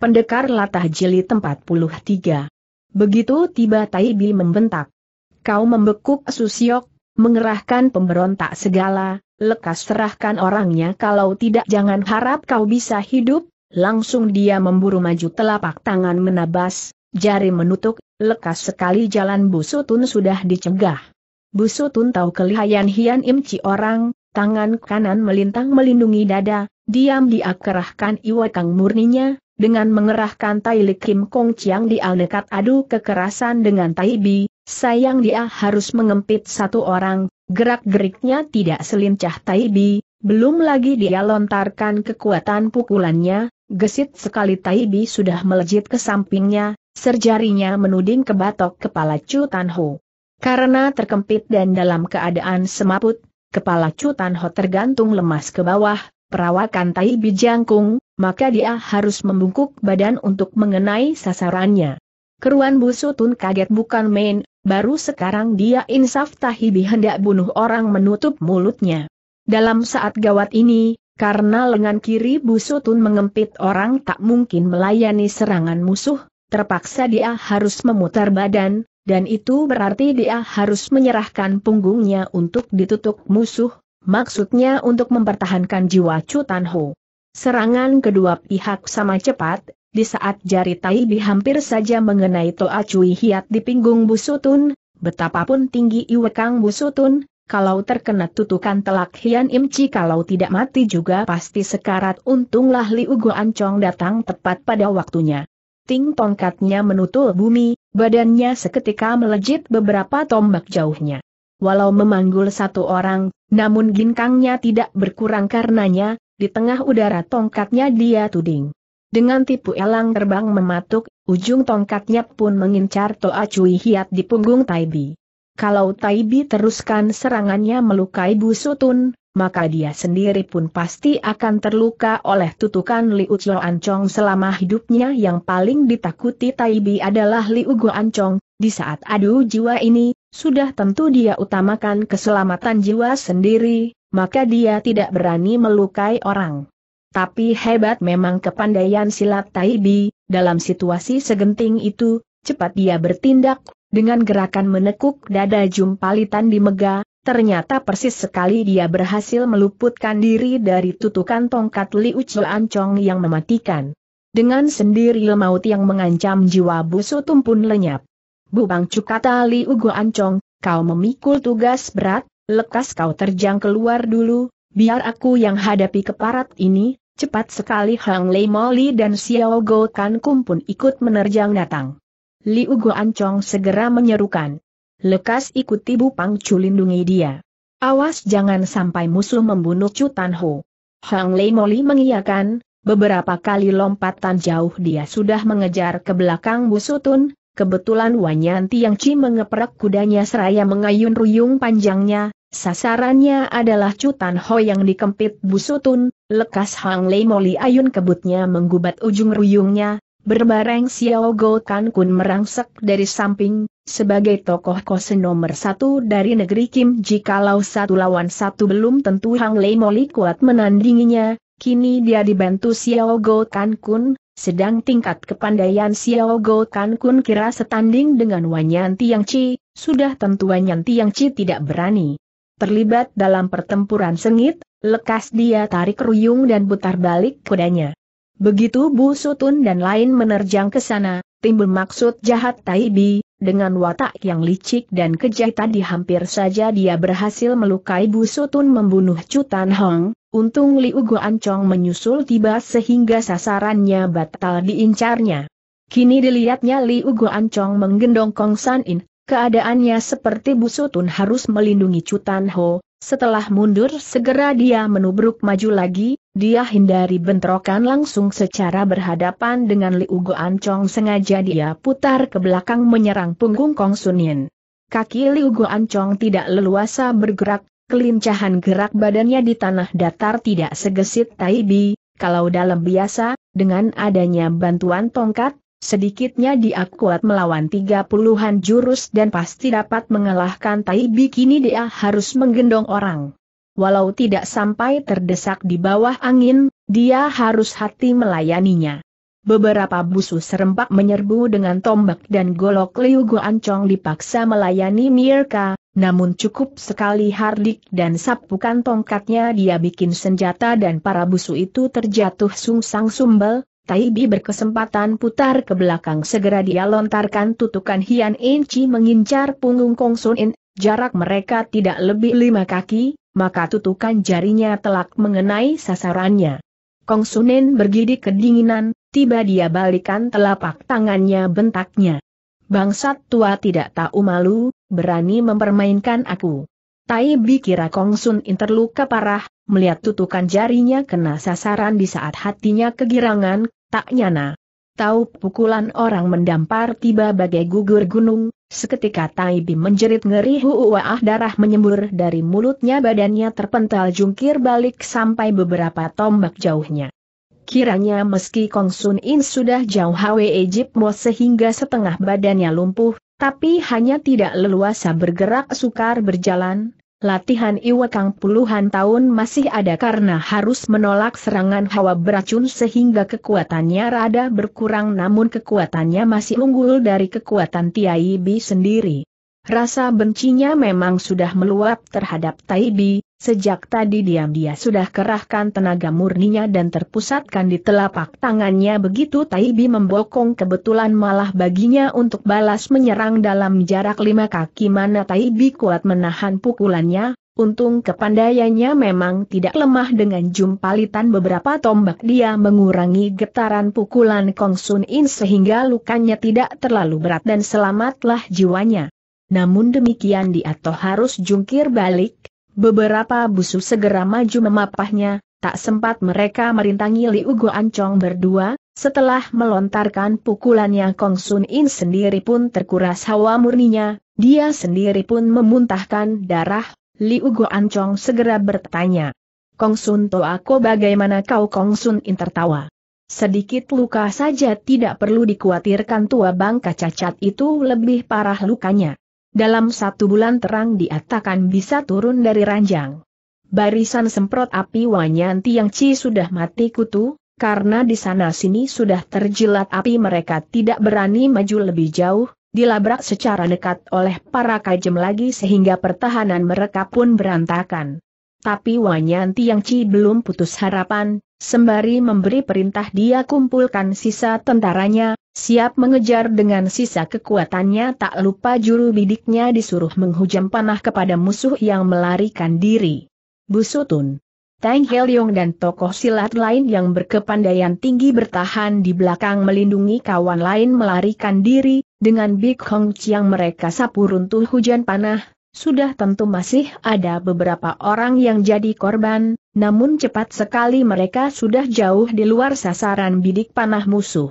Pendekar Latah Jili 43. Begitu tiba Taibi membentak. Kau membekuk Susiok, mengerahkan pemberontak segala, lekas serahkan orangnya kalau tidak jangan harap kau bisa hidup, langsung dia memburu maju telapak tangan menabas, jari menutup, lekas sekali jalan Busutun sudah dicegah. Busutun tahu kelihayan Hian Imci orang, tangan kanan melintang melindungi dada, diam diakerahkan iwakang murninya, dengan mengerahkan Tai Li Kim Kong Chiang dia nekat adu kekerasan dengan Tai Bi, sayang dia harus mengempit satu orang, gerak-geriknya tidak selincah Tai Bi, belum lagi dia lontarkan kekuatan pukulannya, gesit sekali Tai Bi sudah melejit ke sampingnya, serjarinya menuding ke batok kepala Chu Tan Ho. Karena terkempit dan dalam keadaan semaput, kepala Chu Tan Ho tergantung lemas ke bawah, perawakan Tai Bi jangkung, maka dia harus membungkuk badan untuk mengenai sasarannya. Keruan Busutun kaget bukan main, baru sekarang dia insaf tahibi hendak bunuh orang menutup mulutnya. Dalam saat gawat ini, karena lengan kiri Busutun mengempit orang tak mungkin melayani serangan musuh, terpaksa dia harus memutar badan, dan itu berarti dia harus menyerahkan punggungnya untuk ditutup musuh, maksudnya untuk mempertahankan jiwa Chu Tan Serangan kedua pihak sama cepat, di saat jari tai di hampir saja mengenai Toa Cui Hiat di pinggung Busutun, betapapun tinggi Iwekang Busutun, kalau terkena tutukan telak Hian Im Chi kalau tidak mati juga pasti sekarat untunglah Li Ugo Ancong datang tepat pada waktunya. Ting tongkatnya menutul bumi, badannya seketika melejit beberapa tombak jauhnya. Walau memanggul satu orang, namun ginkangnya tidak berkurang karenanya, di tengah udara tongkatnya dia tuding. Dengan tipu elang terbang mematuk, ujung tongkatnya pun mengincar Toa Cui Hiat di punggung Taibi. Kalau Taibi teruskan serangannya melukai Bu Sutun, maka dia sendiri pun pasti akan terluka oleh tutukan Liu Chlo Ancong selama hidupnya yang paling ditakuti Taibi adalah Liu Go Ancong. Di saat adu jiwa ini, sudah tentu dia utamakan keselamatan jiwa sendiri, maka dia tidak berani melukai orang. Tapi hebat memang kepandaian silat Taibi, dalam situasi segenting itu, cepat dia bertindak, dengan gerakan menekuk dada jumpalitan di mega, ternyata persis sekali dia berhasil meluputkan diri dari tutukan tongkat Liu Ancong yang mematikan. Dengan sendiri maut yang mengancam jiwa busu pun lenyap. Bu Cukata kata Liu Ancong, kau memikul tugas berat, lekas kau terjang keluar dulu, biar aku yang hadapi keparat ini, cepat sekali Hang Lei Moli dan Xiao Go Kan Kum pun ikut menerjang datang. Liu Go Ancong segera menyerukan. Lekas ikuti Bu Chu lindungi dia. Awas jangan sampai musuh membunuh Chu Tan Ho. Hang Lei Moli mengiyakan, beberapa kali lompatan jauh dia sudah mengejar ke belakang Bu Sutun, Kebetulan Wanyanti yang Ci mengeprak kudanya seraya mengayun ruyung panjangnya, sasarannya adalah Cutan Ho yang dikempit busutun, lekas Hang Lei Moli ayun kebutnya menggubat ujung ruyungnya, berbareng Xiao Go Kan Kun merangsek dari samping, sebagai tokoh kose nomor satu dari negeri Kim jikalau satu lawan satu belum tentu Hang Lei Moli kuat menandinginya, kini dia dibantu Xiao Go Kan Kun, sedang tingkat kepandaian Xiao Go Kan Kun kira setanding dengan Wanyan Tiang Chi, sudah tentu Wanyan Tiang Chi tidak berani. Terlibat dalam pertempuran sengit, lekas dia tarik ruyung dan putar balik kudanya. Begitu Bu Sutun dan lain menerjang ke sana, timbul maksud jahat Tai Bi, dengan watak yang licik dan kejai tadi hampir saja dia berhasil melukai Bu Sutun membunuh Cutan Hong, untung Liu Ancong menyusul tiba sehingga sasarannya batal diincarnya. Kini dilihatnya Liu Ancong menggendong Kong San In, keadaannya seperti Bu Sutun harus melindungi Cutan Ho, setelah mundur segera dia menubruk maju lagi, dia hindari bentrokan langsung secara berhadapan dengan Liu Guan Chong sengaja dia putar ke belakang menyerang punggung Kong Sunin. Kaki Liu Guan Chong tidak leluasa bergerak, kelincahan gerak badannya di tanah datar tidak segesit Tai Bi, kalau dalam biasa, dengan adanya bantuan tongkat, Sedikitnya dia kuat melawan tiga puluhan jurus dan pasti dapat mengalahkan Tai Bikini dia harus menggendong orang. Walau tidak sampai terdesak di bawah angin, dia harus hati melayaninya. Beberapa busu serempak menyerbu dengan tombak dan golok Liu Guancong dipaksa melayani Mirka, namun cukup sekali hardik dan sapukan tongkatnya dia bikin senjata dan para busu itu terjatuh sungsang sumbel, Taibi berkesempatan putar ke belakang segera dia lontarkan tutukan Hian Enci mengincar punggung Kong Sun In, jarak mereka tidak lebih lima kaki, maka tutukan jarinya telak mengenai sasarannya. Kong Sun Sunen bergidik kedinginan, tiba dia balikan telapak tangannya bentaknya. Bangsat tua tidak tahu malu, berani mempermainkan aku. Tai Bi kira Kong Sun In terluka parah, melihat tutukan jarinya kena sasaran di saat hatinya kegirangan, Tak nyana. Tahu pukulan orang mendampar tiba bagai gugur gunung, seketika Taibi menjerit ngeri huuah ah, darah menyembur dari mulutnya badannya terpental jungkir balik sampai beberapa tombak jauhnya. Kiranya meski Kong Sun In sudah jauh Hwe Mo sehingga setengah badannya lumpuh, tapi hanya tidak leluasa bergerak sukar berjalan, Latihan Iwakang puluhan tahun masih ada karena harus menolak serangan hawa beracun sehingga kekuatannya rada berkurang namun kekuatannya masih unggul dari kekuatan Tiai sendiri. Rasa bencinya memang sudah meluap terhadap Taibi, Sejak tadi diam dia sudah kerahkan tenaga murninya dan terpusatkan di telapak tangannya begitu Taibi membokong kebetulan malah baginya untuk balas menyerang dalam jarak lima kaki mana Taibi kuat menahan pukulannya, untung kepandaiannya memang tidak lemah dengan jumpalitan beberapa tombak dia mengurangi getaran pukulan Kong Sun In sehingga lukanya tidak terlalu berat dan selamatlah jiwanya. Namun demikian dia toh harus jungkir balik, Beberapa busu segera maju memapahnya, tak sempat mereka merintangi Liu Ancong berdua, setelah melontarkan pukulannya Kong Sun In sendiri pun terkuras hawa murninya, dia sendiri pun memuntahkan darah, Liu Ancong segera bertanya. Kong Sun Toako bagaimana kau Kong Sun In tertawa? Sedikit luka saja tidak perlu dikhawatirkan tua bangka cacat itu lebih parah lukanya. Dalam satu bulan terang diatakan bisa turun dari ranjang. Barisan semprot api Wanyanti yang Ci sudah mati kutu, karena di sana-sini sudah terjilat api mereka tidak berani maju lebih jauh, dilabrak secara dekat oleh para kajem lagi sehingga pertahanan mereka pun berantakan. Tapi Wanyanti yang Ci belum putus harapan, Sembari memberi perintah dia kumpulkan sisa tentaranya, siap mengejar dengan sisa kekuatannya tak lupa juru bidiknya disuruh menghujam panah kepada musuh yang melarikan diri. Busutun. Tang Helyong dan tokoh silat lain yang berkepandaian tinggi bertahan di belakang melindungi kawan lain melarikan diri, dengan Big Hong Chiang mereka sapu runtuh hujan panah, sudah tentu masih ada beberapa orang yang jadi korban, namun cepat sekali mereka sudah jauh di luar sasaran bidik panah musuh.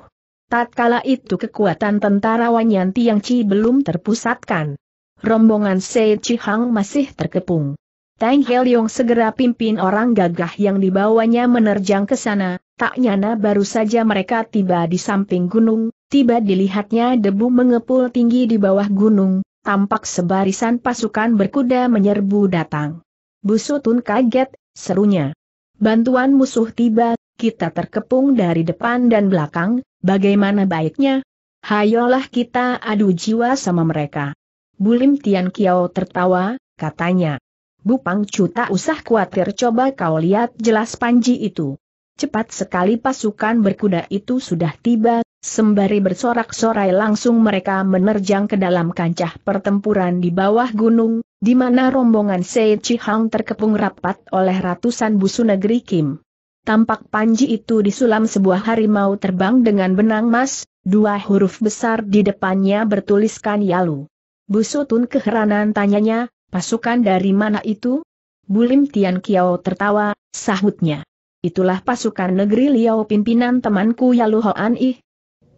Tatkala itu kekuatan tentara yang Chi belum terpusatkan. Rombongan Sei Hang masih terkepung. Tang Hel Yong segera pimpin orang gagah yang dibawanya menerjang ke sana, tak nyana baru saja mereka tiba di samping gunung, tiba dilihatnya debu mengepul tinggi di bawah gunung, tampak sebarisan pasukan berkuda menyerbu datang. Busutun kaget, serunya. Bantuan musuh tiba, kita terkepung dari depan dan belakang, bagaimana baiknya? Hayolah kita adu jiwa sama mereka. Bulim Tian Kiao tertawa, katanya. Bupang Cu tak usah khawatir coba kau lihat jelas panji itu. Cepat sekali pasukan berkuda itu sudah tiba, Sembari bersorak-sorai langsung mereka menerjang ke dalam kancah pertempuran di bawah gunung, di mana rombongan Sei Hang terkepung rapat oleh ratusan busu negeri Kim. Tampak Panji itu disulam sebuah harimau terbang dengan benang emas, dua huruf besar di depannya bertuliskan Yalu. Busu Tun keheranan tanyanya, pasukan dari mana itu? Bulim Tian Kiao tertawa, sahutnya. Itulah pasukan negeri Liao pimpinan temanku Yalu Hoan Ih,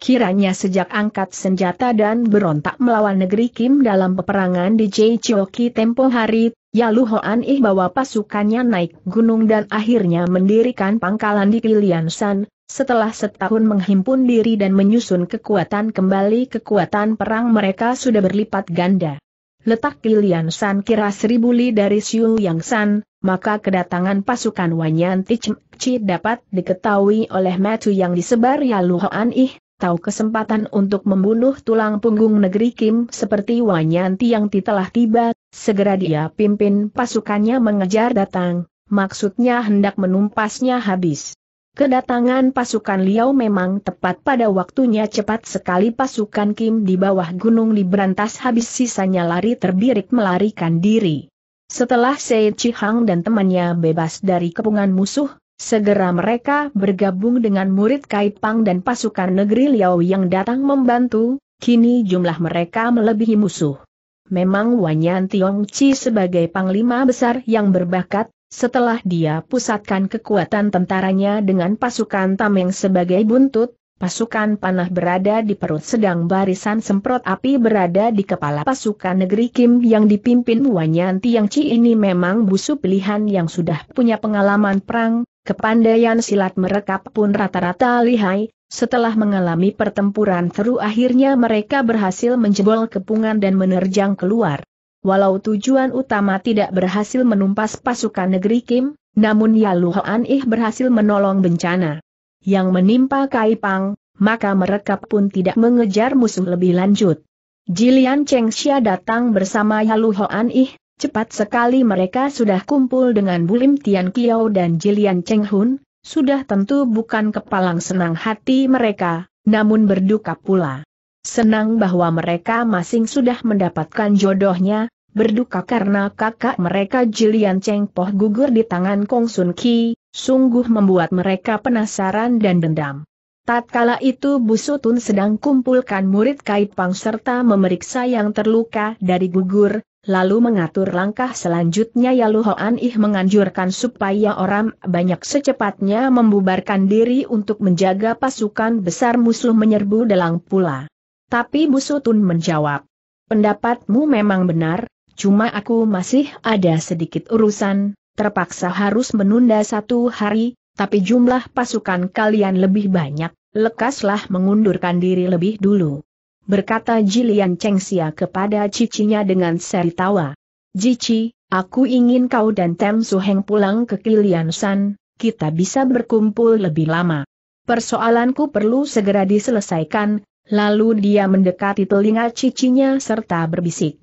Kiranya sejak angkat senjata dan berontak melawan negeri Kim dalam peperangan di Jeichoki tempo hari, Yalu Hoan Ih bawa pasukannya naik gunung dan akhirnya mendirikan pangkalan di Kiliansan, setelah setahun menghimpun diri dan menyusun kekuatan kembali kekuatan perang mereka sudah berlipat ganda. Letak Kiliansan kira seribu li dari Siu Yang San, maka kedatangan pasukan Wanyan Ticmci dapat diketahui oleh Matu yang disebar Yalu Hoan Ih, Tahu kesempatan untuk membunuh tulang punggung negeri Kim seperti Wanyanti yang telah tiba, segera dia pimpin pasukannya mengejar datang, maksudnya hendak menumpasnya habis. Kedatangan pasukan Liao memang tepat pada waktunya cepat sekali pasukan Kim di bawah gunung diberantas habis sisanya lari terbirik melarikan diri. Setelah Sei Hang dan temannya bebas dari kepungan musuh, Segera mereka bergabung dengan murid Kaipang dan pasukan negeri Liao yang datang membantu, kini jumlah mereka melebihi musuh. Memang Wanyan Tiong Chi sebagai panglima besar yang berbakat, setelah dia pusatkan kekuatan tentaranya dengan pasukan Tameng sebagai buntut, pasukan panah berada di perut sedang barisan semprot api berada di kepala pasukan negeri Kim yang dipimpin Wanyan Tiong Chi ini memang busu pilihan yang sudah punya pengalaman perang, Kepandaian silat mereka pun rata-rata lihai, setelah mengalami pertempuran seru akhirnya mereka berhasil menjebol kepungan dan menerjang keluar. Walau tujuan utama tidak berhasil menumpas pasukan negeri Kim, namun Yalu Hoan Ih berhasil menolong bencana yang menimpa Kaipang, maka mereka pun tidak mengejar musuh lebih lanjut. Jilian Cheng Xia datang bersama Yalu Hoan Ih, Cepat sekali mereka sudah kumpul dengan Bulim Tian Kiao dan Jilian Cheng Hun, sudah tentu bukan kepalang senang hati mereka, namun berduka pula. Senang bahwa mereka masing sudah mendapatkan jodohnya, berduka karena kakak mereka Jilian Cheng Poh gugur di tangan Kong Sun Ki, sungguh membuat mereka penasaran dan dendam. Tatkala itu Busutun sedang kumpulkan murid Kaipang serta memeriksa yang terluka dari gugur, lalu mengatur langkah selanjutnya Yalu Hoan Ih menganjurkan supaya orang banyak secepatnya membubarkan diri untuk menjaga pasukan besar musuh menyerbu dalam pula. Tapi Tun menjawab, pendapatmu memang benar, cuma aku masih ada sedikit urusan, terpaksa harus menunda satu hari, tapi jumlah pasukan kalian lebih banyak, lekaslah mengundurkan diri lebih dulu berkata Jilian Chengxia kepada cicinya dengan seri tawa. Cici, aku ingin kau dan Tem Su Heng pulang ke Kilian San, kita bisa berkumpul lebih lama. Persoalanku perlu segera diselesaikan, lalu dia mendekati telinga cicinya serta berbisik.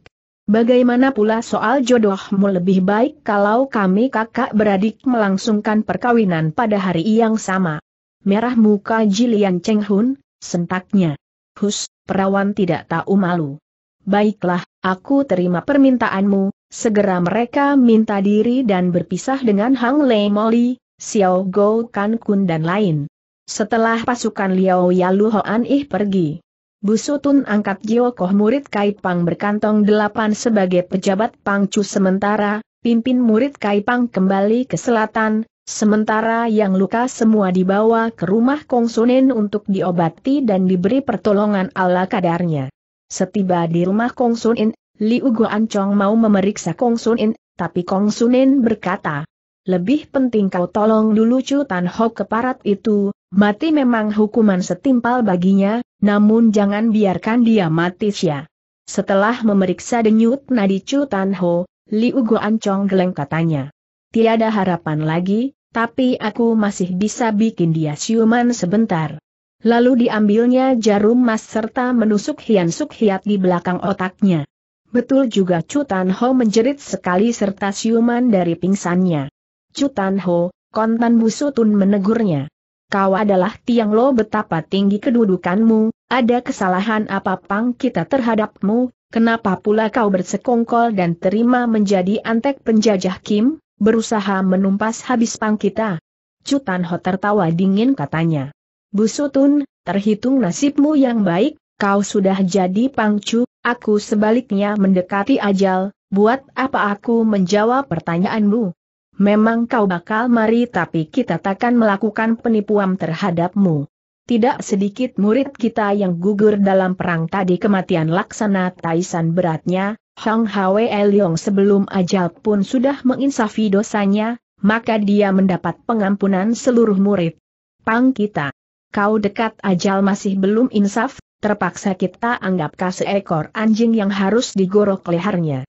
Bagaimana pula soal jodohmu lebih baik kalau kami kakak beradik melangsungkan perkawinan pada hari yang sama. Merah muka Jilian Cheng Hun, sentaknya. Hus, perawan tidak tahu malu. Baiklah, aku terima permintaanmu, segera mereka minta diri dan berpisah dengan Hang Lei Moli, Xiao Go Kan Kun dan lain. Setelah pasukan Liao Yalu Hoan Ih pergi, Busutun angkat Jio Koh murid Kai Pang berkantong delapan sebagai pejabat Pangcu sementara, pimpin murid Kai Pang kembali ke selatan, Sementara yang luka semua dibawa ke rumah Kong Kongsunen untuk diobati dan diberi pertolongan ala kadarnya. Setiba di rumah Kongsunen, Liu Guancong mau memeriksa Kong Kongsunen, tapi Kong Kongsunen berkata, lebih penting kau tolong dulu Chu Tan Ho keparat itu, mati memang hukuman setimpal baginya, namun jangan biarkan dia mati sia. Setelah memeriksa denyut nadi Chu Tan Ho, Liu Guancong geleng katanya. Tiada harapan lagi, tapi aku masih bisa bikin dia siuman sebentar. Lalu diambilnya jarum emas serta menusuk Hian Suk Hiat di belakang otaknya. Betul juga Cutan Ho menjerit sekali serta siuman dari pingsannya. Cutan Ho, kontan busutun menegurnya. Kau adalah tiang lo betapa tinggi kedudukanmu, ada kesalahan apa pang kita terhadapmu, kenapa pula kau bersekongkol dan terima menjadi antek penjajah Kim? berusaha menumpas habis pang kita. Cutan Ho tertawa dingin katanya. Busutun, terhitung nasibmu yang baik, kau sudah jadi pangcu, aku sebaliknya mendekati ajal, buat apa aku menjawab pertanyaanmu? Memang kau bakal mari tapi kita takkan melakukan penipuan terhadapmu. Tidak sedikit murid kita yang gugur dalam perang tadi kematian laksana Taisan beratnya, Hang Hwe Elyong sebelum ajal pun sudah menginsafi dosanya, maka dia mendapat pengampunan seluruh murid. Pang kita, kau dekat ajal masih belum insaf, terpaksa kita anggapkah seekor anjing yang harus digorok lehernya.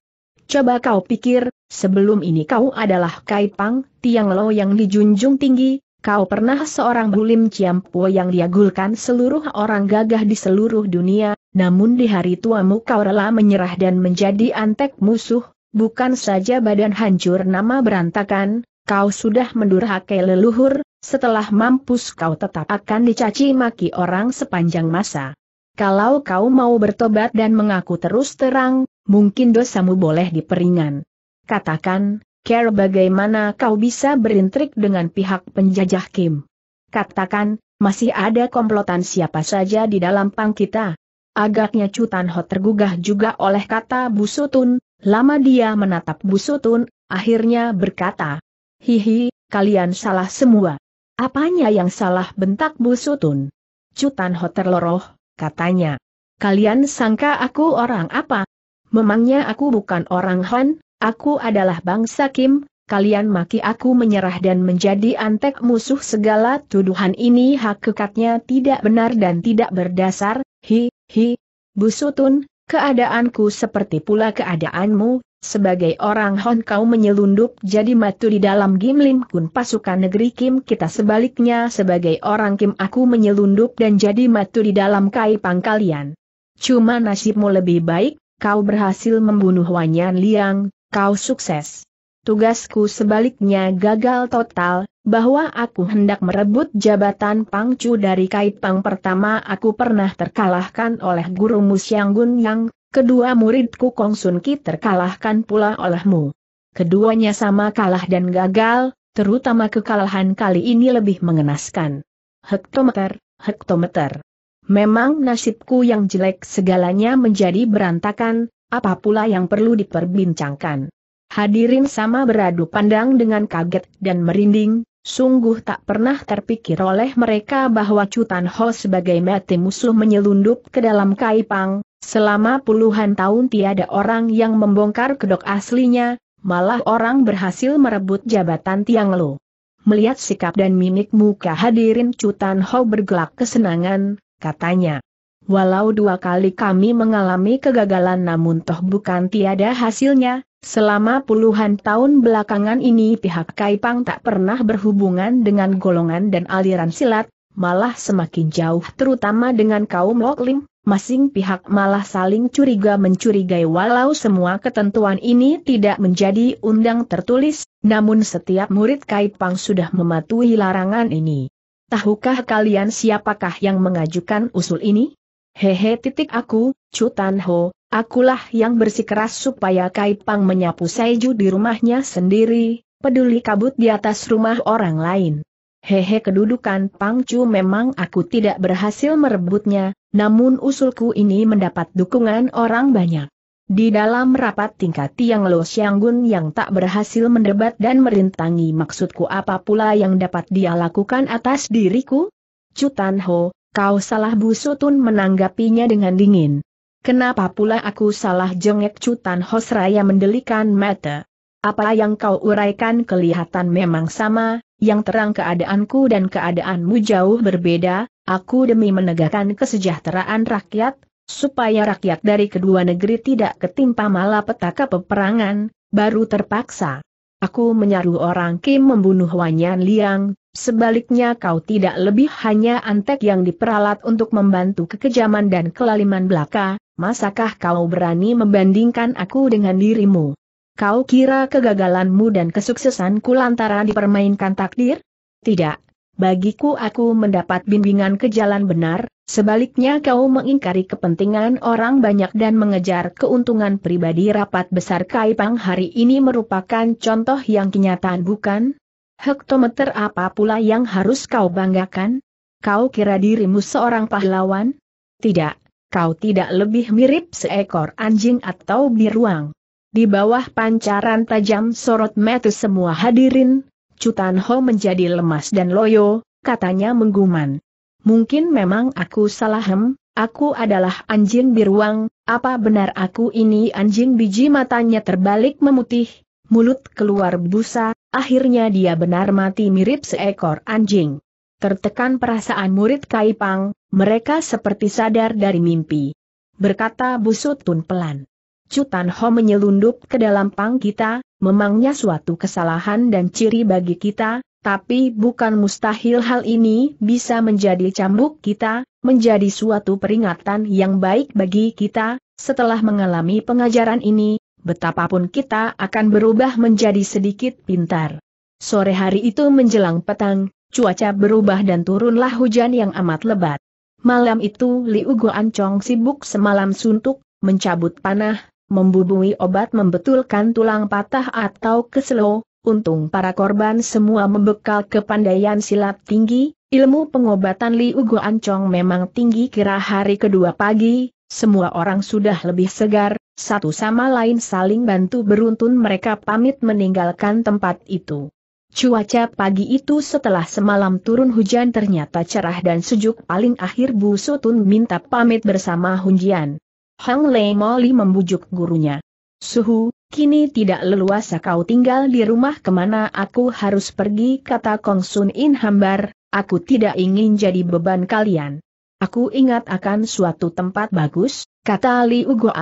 Coba kau pikir, sebelum ini kau adalah Kai Pang, Tiang Lo yang dijunjung tinggi, Kau pernah seorang Bulim Ciampo yang diagulkan seluruh orang gagah di seluruh dunia, namun di hari tuamu kau rela menyerah dan menjadi antek musuh, bukan saja badan hancur nama berantakan, kau sudah mendurhakai leluhur, setelah mampus kau tetap akan dicaci maki orang sepanjang masa. Kalau kau mau bertobat dan mengaku terus terang, mungkin dosamu boleh diperingan. Katakan, Care bagaimana kau bisa berintrik dengan pihak penjajah Kim? Katakan, masih ada komplotan siapa saja di dalam pang kita. Agaknya Cutan Ho tergugah juga oleh kata Busutun, lama dia menatap Busutun, akhirnya berkata, Hihi, kalian salah semua. Apanya yang salah bentak Busutun? Cutan Ho terloroh, katanya. Kalian sangka aku orang apa? Memangnya aku bukan orang Han? Aku adalah bangsa Kim, kalian maki aku menyerah dan menjadi antek musuh segala tuduhan ini hakikatnya tidak benar dan tidak berdasar, hi, hi. Busutun, keadaanku seperti pula keadaanmu, sebagai orang Hon kau menyelundup jadi matu di dalam Gimlim Kun pasukan negeri Kim kita sebaliknya sebagai orang Kim aku menyelundup dan jadi matu di dalam kai kalian. Cuma nasibmu lebih baik, kau berhasil membunuh Wanyan Liang, kau sukses. Tugasku sebaliknya gagal total, bahwa aku hendak merebut jabatan pangcu dari kait pang pertama aku pernah terkalahkan oleh guru Musyang Gun Yang, kedua muridku Kong Sun Ki terkalahkan pula olehmu. Keduanya sama kalah dan gagal, terutama kekalahan kali ini lebih mengenaskan. Hektometer, hektometer. Memang nasibku yang jelek segalanya menjadi berantakan, apa pula yang perlu diperbincangkan? Hadirin sama beradu pandang dengan kaget dan merinding, sungguh tak pernah terpikir oleh mereka bahwa Cutan Ho sebagai mati musuh menyelundup ke dalam Kaipang, selama puluhan tahun tiada orang yang membongkar kedok aslinya, malah orang berhasil merebut jabatan Tiang Lo. Melihat sikap dan mimik muka hadirin Cutan Ho bergelak kesenangan, katanya. Walau dua kali kami mengalami kegagalan namun toh bukan tiada hasilnya, selama puluhan tahun belakangan ini pihak Kaipang tak pernah berhubungan dengan golongan dan aliran silat, malah semakin jauh terutama dengan kaum Loklim, masing pihak malah saling curiga mencurigai walau semua ketentuan ini tidak menjadi undang tertulis, namun setiap murid Kaipang sudah mematuhi larangan ini. Tahukah kalian siapakah yang mengajukan usul ini? Hehe titik aku, Chu Tan Ho, akulah yang bersikeras supaya Kai Pang menyapu Saiju di rumahnya sendiri, peduli kabut di atas rumah orang lain. Hehe kedudukan Pang Chu memang aku tidak berhasil merebutnya, namun usulku ini mendapat dukungan orang banyak. Di dalam rapat tingkat Tiang Lo Xianggun yang tak berhasil mendebat dan merintangi maksudku apa pula yang dapat dia lakukan atas diriku? Cutan Ho, Kau salah Busutun menanggapinya dengan dingin. Kenapa pula aku salah jengek cutan Hosraya mendelikan mata. Apa yang kau uraikan kelihatan memang sama, yang terang keadaanku dan keadaanmu jauh berbeda, aku demi menegakkan kesejahteraan rakyat, supaya rakyat dari kedua negeri tidak ketimpa malapetaka peperangan, baru terpaksa. Aku menyaruh orang Kim membunuh Wanyan Liang, sebaliknya kau tidak lebih hanya antek yang diperalat untuk membantu kekejaman dan kelaliman belaka, masakah kau berani membandingkan aku dengan dirimu? Kau kira kegagalanmu dan kesuksesanku lantaran dipermainkan takdir? Tidak. Bagiku aku mendapat bimbingan ke jalan benar, Sebaliknya kau mengingkari kepentingan orang banyak dan mengejar keuntungan pribadi rapat besar Kaipang hari ini merupakan contoh yang kenyataan bukan? Hektometer apa pula yang harus kau banggakan? Kau kira dirimu seorang pahlawan? Tidak, kau tidak lebih mirip seekor anjing atau biruang. Di bawah pancaran tajam sorot mata semua hadirin, Cutan Ho menjadi lemas dan loyo, katanya mengguman mungkin memang aku salah hem, aku adalah anjing biruang, apa benar aku ini anjing biji matanya terbalik memutih, mulut keluar busa, akhirnya dia benar mati mirip seekor anjing. Tertekan perasaan murid Kaipang, mereka seperti sadar dari mimpi. Berkata busut Busutun pelan. Cutan Ho menyelundup ke dalam pang kita, memangnya suatu kesalahan dan ciri bagi kita, tapi bukan mustahil hal ini bisa menjadi cambuk kita, menjadi suatu peringatan yang baik bagi kita, setelah mengalami pengajaran ini, betapapun kita akan berubah menjadi sedikit pintar. Sore hari itu menjelang petang, cuaca berubah dan turunlah hujan yang amat lebat. Malam itu Liu Ancong sibuk semalam suntuk, mencabut panah, membubui obat membetulkan tulang patah atau keselo, Untung para korban semua membekal kepandaian silat tinggi, ilmu pengobatan Liu Ancong memang tinggi kira hari kedua pagi, semua orang sudah lebih segar, satu sama lain saling bantu beruntun mereka pamit meninggalkan tempat itu. Cuaca pagi itu setelah semalam turun hujan ternyata cerah dan sejuk paling akhir Bu Sutun minta pamit bersama Hunjian. Hang Lei Moli membujuk gurunya. Suhu, kini tidak leluasa kau tinggal di rumah kemana aku harus pergi kata Kong Sun In hambar, aku tidak ingin jadi beban kalian. Aku ingat akan suatu tempat bagus, kata Li Ugo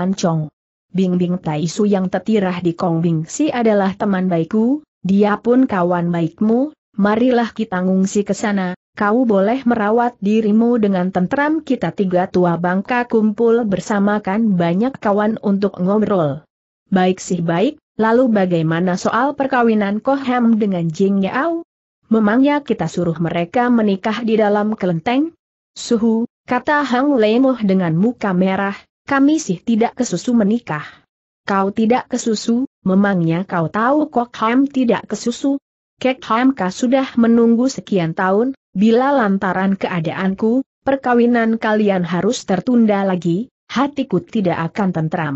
Bing Bing Tai Su yang tetirah di Kong Bing Si adalah teman baikku, dia pun kawan baikmu, marilah kita ngungsi ke sana, kau boleh merawat dirimu dengan tentram kita tiga tua bangka kumpul bersamakan banyak kawan untuk ngobrol. Baik sih baik, lalu bagaimana soal perkawinan Koham dengan Jing Yao? Memangnya kita suruh mereka menikah di dalam kelenteng? Suhu, kata Hang Lemoh dengan muka merah, kami sih tidak kesusu menikah. Kau tidak kesusu, memangnya kau tahu Kok Ham tidak kesusu? Kek Hamka sudah menunggu sekian tahun, bila lantaran keadaanku, perkawinan kalian harus tertunda lagi, hatiku tidak akan tentram.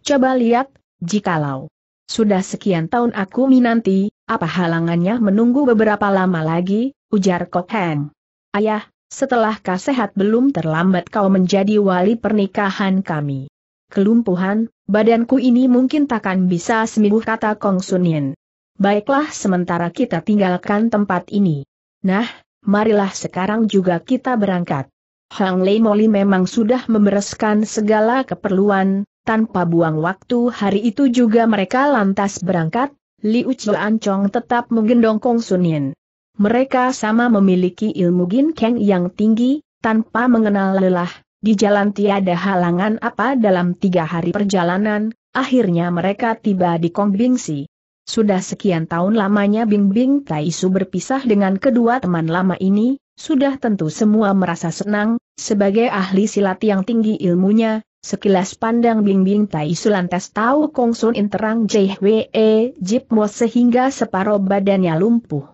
Coba lihat, Jikalau sudah sekian tahun aku menanti, apa halangannya menunggu beberapa lama lagi, ujar Kok Heng. Ayah, setelah kau sehat belum terlambat kau menjadi wali pernikahan kami. Kelumpuhan, badanku ini mungkin takkan bisa sembuh kata Kong Sunin. Baiklah sementara kita tinggalkan tempat ini. Nah, marilah sekarang juga kita berangkat. Hang Lei Moli memang sudah membereskan segala keperluan, tanpa buang waktu hari itu juga mereka lantas berangkat, Liu Chuan tetap menggendong Kong Sunin. Mereka sama memiliki ilmu ginkeng yang tinggi, tanpa mengenal lelah, di jalan tiada halangan apa dalam tiga hari perjalanan, akhirnya mereka tiba di Kong Kongbingsi. Sudah sekian tahun lamanya Bingbing Taisu berpisah dengan kedua teman lama ini, sudah tentu semua merasa senang, sebagai ahli silat yang tinggi ilmunya, Sekilas pandang Bing-Bing Tai Su tahu Kong Sun In terang Jihwe Jip Mo sehingga separuh badannya lumpuh.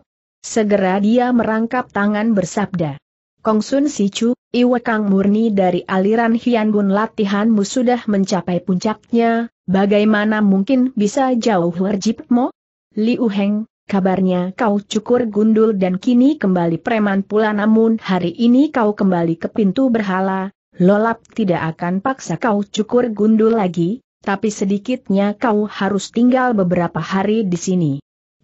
Segera dia merangkap tangan bersabda. Kong Sun Si Chu, Iwe Kang murni dari aliran Hian Gun latihanmu sudah mencapai puncaknya, bagaimana mungkin bisa jauh Jip Mo? Liu Heng, kabarnya kau cukur gundul dan kini kembali preman pula namun hari ini kau kembali ke pintu berhala, Lolap tidak akan paksa kau cukur gundul lagi, tapi sedikitnya kau harus tinggal beberapa hari di sini.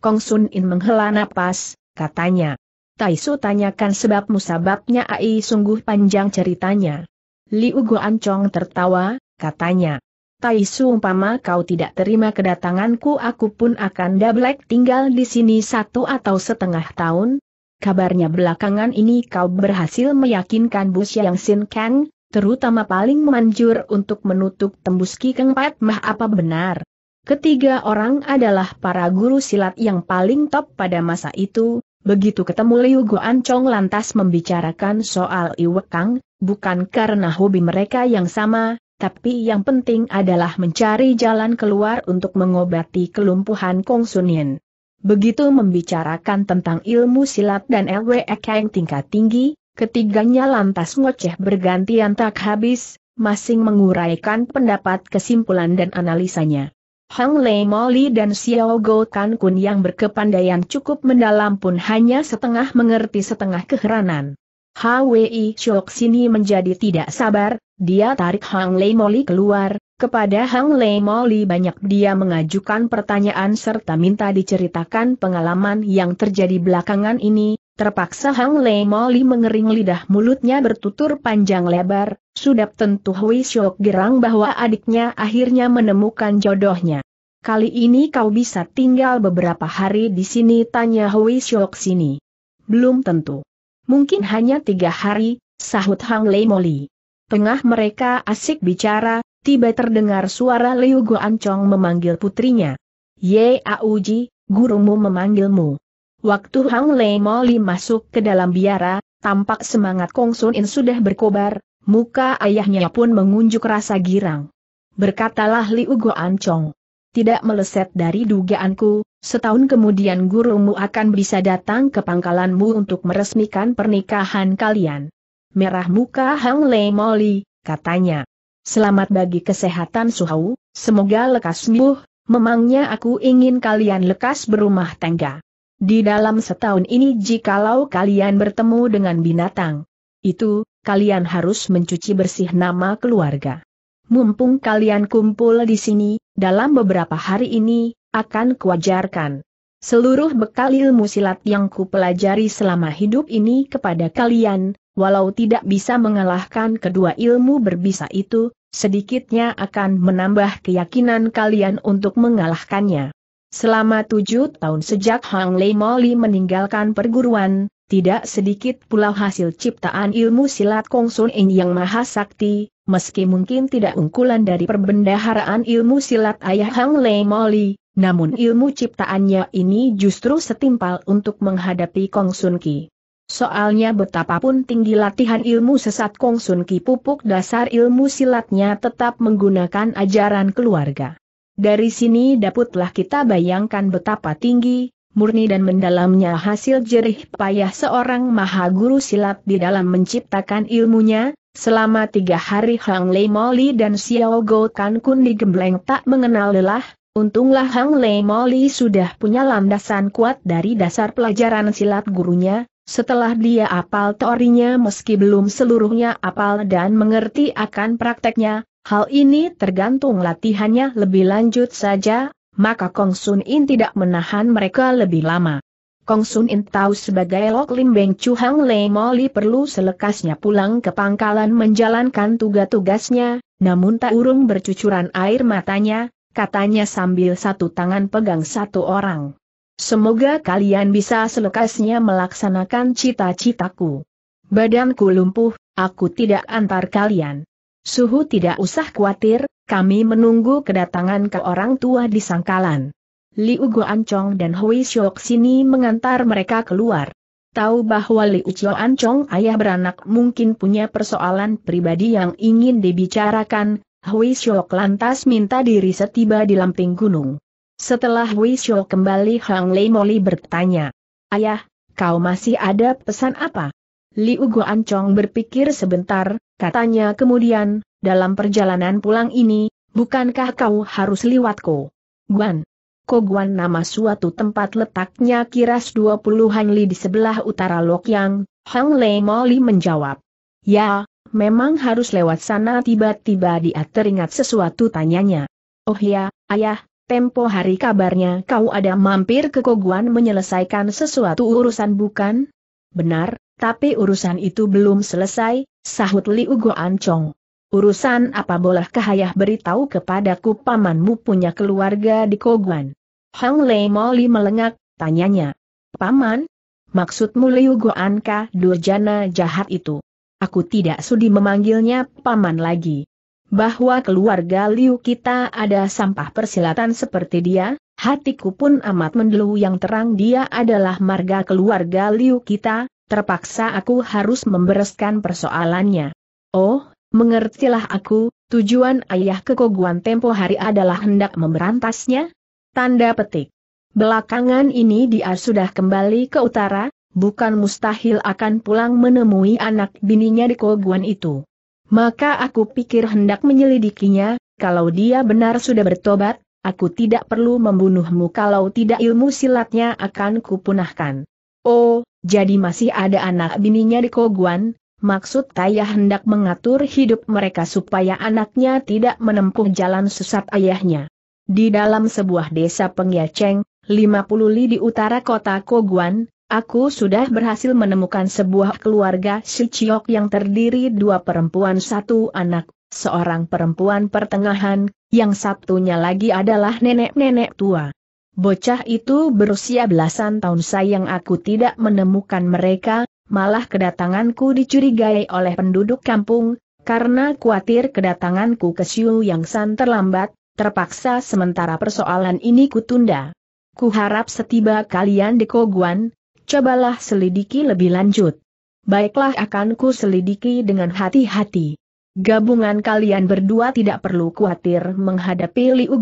Kong Sun In menghela napas, katanya. Tai Su tanyakan sebab musababnya Ai sungguh panjang ceritanya. Liu Guan Chong tertawa, katanya. Tai Su umpama kau tidak terima kedatanganku aku pun akan dablek tinggal di sini satu atau setengah tahun. Kabarnya belakangan ini kau berhasil meyakinkan Bu Xiang Sin Kang, terutama paling manjur untuk menutup tembus Ki Keng Mah apa benar. Ketiga orang adalah para guru silat yang paling top pada masa itu, begitu ketemu Liu Guan Chong lantas membicarakan soal kang, bukan karena hobi mereka yang sama, tapi yang penting adalah mencari jalan keluar untuk mengobati kelumpuhan Kong Sunin. Begitu membicarakan tentang ilmu silat dan LWE yang tingkat tinggi, Ketiganya lantas ngoceh bergantian tak habis, masing menguraikan pendapat kesimpulan dan analisanya. Hang Lei Moli dan Xiao Go Kan Kun yang berkepandaian cukup mendalam pun hanya setengah mengerti setengah keheranan. HWI Chok Sini menjadi tidak sabar, dia tarik Hang Lei Moli keluar, kepada Hang Lei Moli banyak dia mengajukan pertanyaan serta minta diceritakan pengalaman yang terjadi belakangan ini, Terpaksa Hang Lei Moli mengering lidah mulutnya bertutur panjang lebar, sudah tentu Hui Shok gerang bahwa adiknya akhirnya menemukan jodohnya. Kali ini kau bisa tinggal beberapa hari di sini tanya Hui Shok sini. Belum tentu. Mungkin hanya tiga hari, sahut Hang Lei Moli. Tengah mereka asik bicara, tiba terdengar suara Liu Guancong memanggil putrinya. Ye Auji, gurumu memanggilmu. Waktu Hang Lei Moli masuk ke dalam biara, tampak semangat Kong Sun In sudah berkobar, muka ayahnya pun mengunjuk rasa girang. Berkatalah Liu Goan Chong. Tidak meleset dari dugaanku, setahun kemudian gurumu akan bisa datang ke pangkalanmu untuk meresmikan pernikahan kalian. Merah muka Hang Lei Moli, katanya. Selamat bagi kesehatan Suhau, semoga lekas sembuh, memangnya aku ingin kalian lekas berumah tangga. Di dalam setahun ini jikalau kalian bertemu dengan binatang, itu, kalian harus mencuci bersih nama keluarga. Mumpung kalian kumpul di sini, dalam beberapa hari ini, akan kuajarkan seluruh bekal ilmu silat yang kupelajari selama hidup ini kepada kalian, walau tidak bisa mengalahkan kedua ilmu berbisa itu, sedikitnya akan menambah keyakinan kalian untuk mengalahkannya. Selama tujuh tahun sejak Hang Lei Moli meninggalkan perguruan, tidak sedikit pula hasil ciptaan ilmu silat Kong Sun In yang maha sakti, meski mungkin tidak unggulan dari perbendaharaan ilmu silat ayah Hang Lei Moli, namun ilmu ciptaannya ini justru setimpal untuk menghadapi Kong Sun Ki. Soalnya betapapun tinggi latihan ilmu sesat Kong Sun Ki pupuk dasar ilmu silatnya tetap menggunakan ajaran keluarga. Dari sini dapatlah kita bayangkan betapa tinggi, murni dan mendalamnya hasil jerih payah seorang maha guru silat di dalam menciptakan ilmunya, selama tiga hari Hang Lei Moli dan Xiao Go Kan Kun digembleng tak mengenal lelah, untunglah Hang Lei Moli sudah punya landasan kuat dari dasar pelajaran silat gurunya, setelah dia apal teorinya meski belum seluruhnya apal dan mengerti akan prakteknya, Hal ini tergantung latihannya lebih lanjut saja, maka Kong Sun In tidak menahan mereka lebih lama. Kong Sun In tahu sebagai Lok Lim Beng Chu Hang Lei Moli perlu selekasnya pulang ke pangkalan menjalankan tugas-tugasnya, namun tak urung bercucuran air matanya, katanya sambil satu tangan pegang satu orang. Semoga kalian bisa selekasnya melaksanakan cita-citaku. Badanku lumpuh, aku tidak antar kalian. Suhu tidak usah khawatir, kami menunggu kedatangan ke orang tua di sangkalan. Li Ugo Ancong dan Hui Shiok sini mengantar mereka keluar. Tahu bahwa Li Liu Ancong ayah beranak mungkin punya persoalan pribadi yang ingin dibicarakan, Hui Shiok lantas minta diri setiba di lamping gunung. Setelah Hui Shiok kembali Hang Lei Moli bertanya, Ayah, kau masih ada pesan apa? Liu Guancong berpikir sebentar, katanya kemudian, dalam perjalanan pulang ini, bukankah kau harus liwat Ko Guan? Ko Guan nama suatu tempat letaknya kiras 20 hangli di sebelah utara Lokyang, Hang Lei Moli menjawab. Ya, memang harus lewat sana tiba-tiba dia teringat sesuatu tanyanya. Oh ya, ayah, tempo hari kabarnya kau ada mampir ke Koguan menyelesaikan sesuatu urusan bukan? Benar, tapi urusan itu belum selesai, sahut Liu Goan Chong. Urusan apa bolehkah ayah beritahu kepadaku pamanmu punya keluarga di Koguan? Hang Lei Moli melengak, tanyanya. Paman? Maksudmu Liu Goan kah durjana jahat itu? Aku tidak sudi memanggilnya paman lagi. Bahwa keluarga Liu kita ada sampah persilatan seperti dia, hatiku pun amat mendelu yang terang dia adalah marga keluarga Liu kita, terpaksa aku harus membereskan persoalannya. Oh, mengertilah aku, tujuan ayah kekoguan tempo hari adalah hendak memberantasnya? Tanda petik. Belakangan ini dia sudah kembali ke utara, bukan mustahil akan pulang menemui anak bininya di koguan itu. Maka aku pikir hendak menyelidikinya, kalau dia benar sudah bertobat, aku tidak perlu membunuhmu kalau tidak ilmu silatnya akan kupunahkan. Oh, jadi masih ada anak bininya di Koguan, maksud ayah hendak mengatur hidup mereka supaya anaknya tidak menempuh jalan sesat ayahnya. Di dalam sebuah desa Pengyaceng, 50 li di utara kota Koguan, aku sudah berhasil menemukan sebuah keluarga si yang terdiri dua perempuan satu anak, seorang perempuan pertengahan, yang satunya lagi adalah nenek-nenek tua. Bocah itu berusia belasan tahun sayang aku tidak menemukan mereka, malah kedatanganku dicurigai oleh penduduk kampung, karena khawatir kedatanganku ke Siu Yang San terlambat, terpaksa sementara persoalan ini kutunda. Kuharap setiba kalian di Koguan, cobalah selidiki lebih lanjut. Baiklah akan ku selidiki dengan hati-hati. Gabungan kalian berdua tidak perlu khawatir menghadapi Liu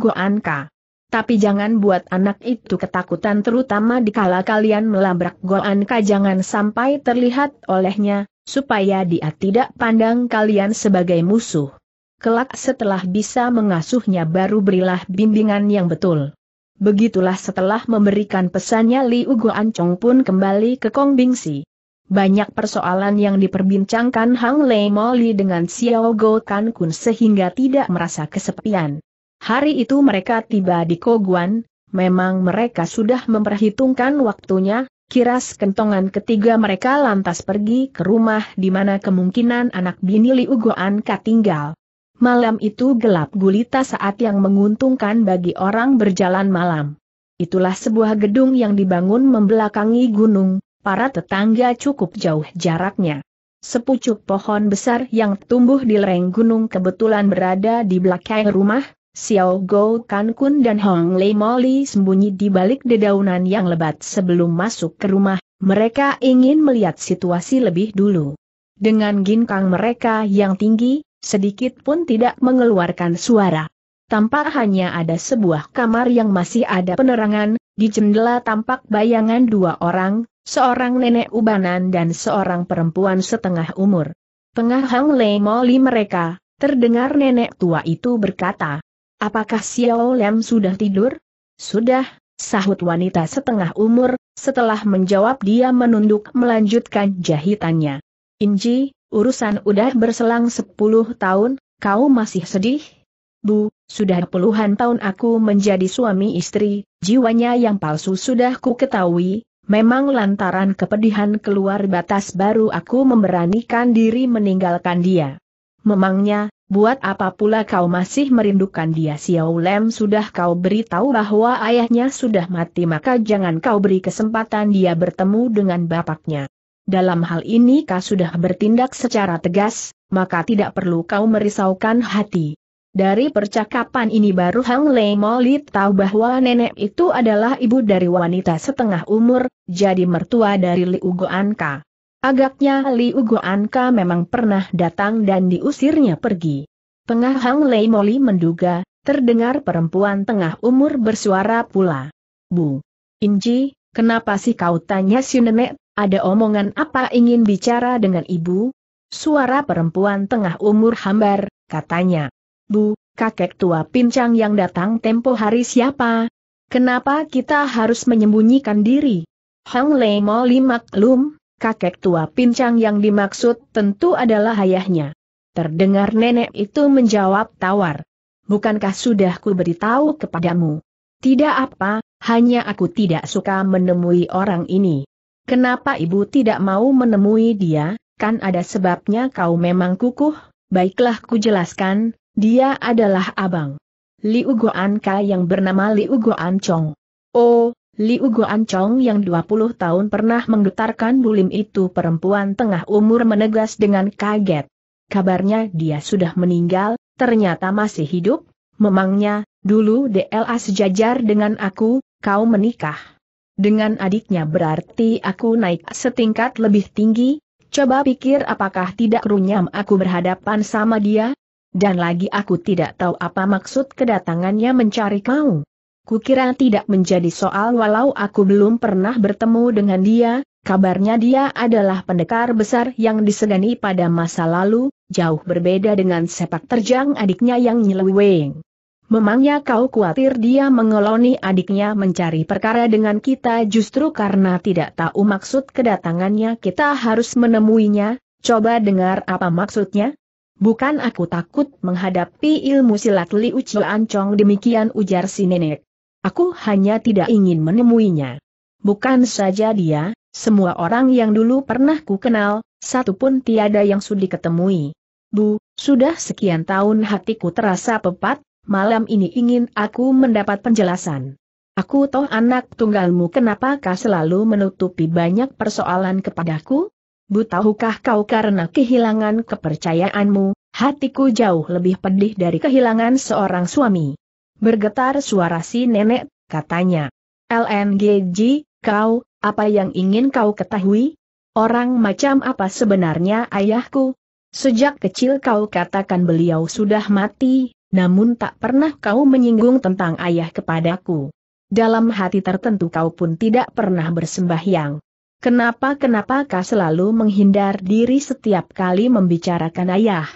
tapi jangan buat anak itu ketakutan terutama dikala kalian melabrak Goanka jangan sampai terlihat olehnya, supaya dia tidak pandang kalian sebagai musuh. Kelak setelah bisa mengasuhnya baru berilah bimbingan yang betul. Begitulah setelah memberikan pesannya Liu Goancong pun kembali ke Kong Bingsi. Banyak persoalan yang diperbincangkan Hang Lei Moli dengan Xiao Go Kan Kun sehingga tidak merasa kesepian. Hari itu mereka tiba di Koguan, memang mereka sudah memperhitungkan waktunya, kiras kentongan ketiga mereka lantas pergi ke rumah di mana kemungkinan anak bini Liu Goanka tinggal. Malam itu gelap gulita saat yang menguntungkan bagi orang berjalan malam. Itulah sebuah gedung yang dibangun membelakangi gunung, para tetangga cukup jauh jaraknya. Sepucuk pohon besar yang tumbuh di lereng gunung kebetulan berada di belakang rumah, Xiao Go Kan Kun dan Hong Lei Moli sembunyi di balik dedaunan yang lebat sebelum masuk ke rumah, mereka ingin melihat situasi lebih dulu. Dengan ginkang mereka yang tinggi, sedikit pun tidak mengeluarkan suara. Tampak hanya ada sebuah kamar yang masih ada penerangan, di jendela tampak bayangan dua orang, seorang nenek ubanan dan seorang perempuan setengah umur. Tengah Hong Lei Moli mereka, terdengar nenek tua itu berkata, Apakah Xiao Lem sudah tidur? Sudah, sahut wanita setengah umur, setelah menjawab dia menunduk melanjutkan jahitannya. Inji, urusan udah berselang sepuluh tahun, kau masih sedih? Bu, sudah puluhan tahun aku menjadi suami istri, jiwanya yang palsu sudah ku ketahui, memang lantaran kepedihan keluar batas baru aku memberanikan diri meninggalkan dia. Memangnya, buat apa pula kau masih merindukan dia Xiao Lem sudah kau beritahu bahwa ayahnya sudah mati maka jangan kau beri kesempatan dia bertemu dengan bapaknya. Dalam hal ini kau sudah bertindak secara tegas, maka tidak perlu kau merisaukan hati. Dari percakapan ini baru Hang Lei Moli tahu bahwa nenek itu adalah ibu dari wanita setengah umur, jadi mertua dari Liu Anka. Agaknya Li Uguanka memang pernah datang dan diusirnya pergi. Tengah Hang Lei Moli menduga, terdengar perempuan tengah umur bersuara pula. Bu. Inji, kenapa sih kau tanya si nenek, ada omongan apa ingin bicara dengan ibu? Suara perempuan tengah umur hambar, katanya. Bu, kakek tua pincang yang datang tempo hari siapa? Kenapa kita harus menyembunyikan diri? Hang Lei Moli maklum, kakek tua pincang yang dimaksud tentu adalah ayahnya. Terdengar nenek itu menjawab tawar. Bukankah sudah ku beritahu kepadamu? Tidak apa, hanya aku tidak suka menemui orang ini. Kenapa ibu tidak mau menemui dia, kan ada sebabnya kau memang kukuh, baiklah ku jelaskan, dia adalah abang. Liu Goan Ka yang bernama Liu Goan Chong. Oh, Liu Ancong yang 20 tahun pernah menggetarkan bulim itu perempuan tengah umur menegas dengan kaget. Kabarnya dia sudah meninggal, ternyata masih hidup, memangnya, dulu DLA sejajar dengan aku, kau menikah. Dengan adiknya berarti aku naik setingkat lebih tinggi, coba pikir apakah tidak runyam aku berhadapan sama dia? Dan lagi aku tidak tahu apa maksud kedatangannya mencari kau. Kukira tidak menjadi soal walau aku belum pernah bertemu dengan dia, kabarnya dia adalah pendekar besar yang disegani pada masa lalu, jauh berbeda dengan sepak terjang adiknya yang nyeleweng. Memangnya kau khawatir dia mengeloni adiknya mencari perkara dengan kita justru karena tidak tahu maksud kedatangannya kita harus menemuinya, coba dengar apa maksudnya? Bukan aku takut menghadapi ilmu silat Liu Ancong Chong demikian ujar si nenek. Aku hanya tidak ingin menemuinya. Bukan saja dia, semua orang yang dulu pernah ku kenal, satu pun tiada yang sudi ketemui. Bu, sudah sekian tahun hatiku terasa pepat, malam ini ingin aku mendapat penjelasan. Aku toh anak tunggalmu kenapa kau selalu menutupi banyak persoalan kepadaku? Bu tahukah kau karena kehilangan kepercayaanmu, hatiku jauh lebih pedih dari kehilangan seorang suami. Bergetar suara si nenek, katanya. LNGG, kau, apa yang ingin kau ketahui? Orang macam apa sebenarnya ayahku? Sejak kecil kau katakan beliau sudah mati, namun tak pernah kau menyinggung tentang ayah kepadaku. Dalam hati tertentu kau pun tidak pernah bersembahyang. Kenapa-kenapa kau selalu menghindar diri setiap kali membicarakan ayah?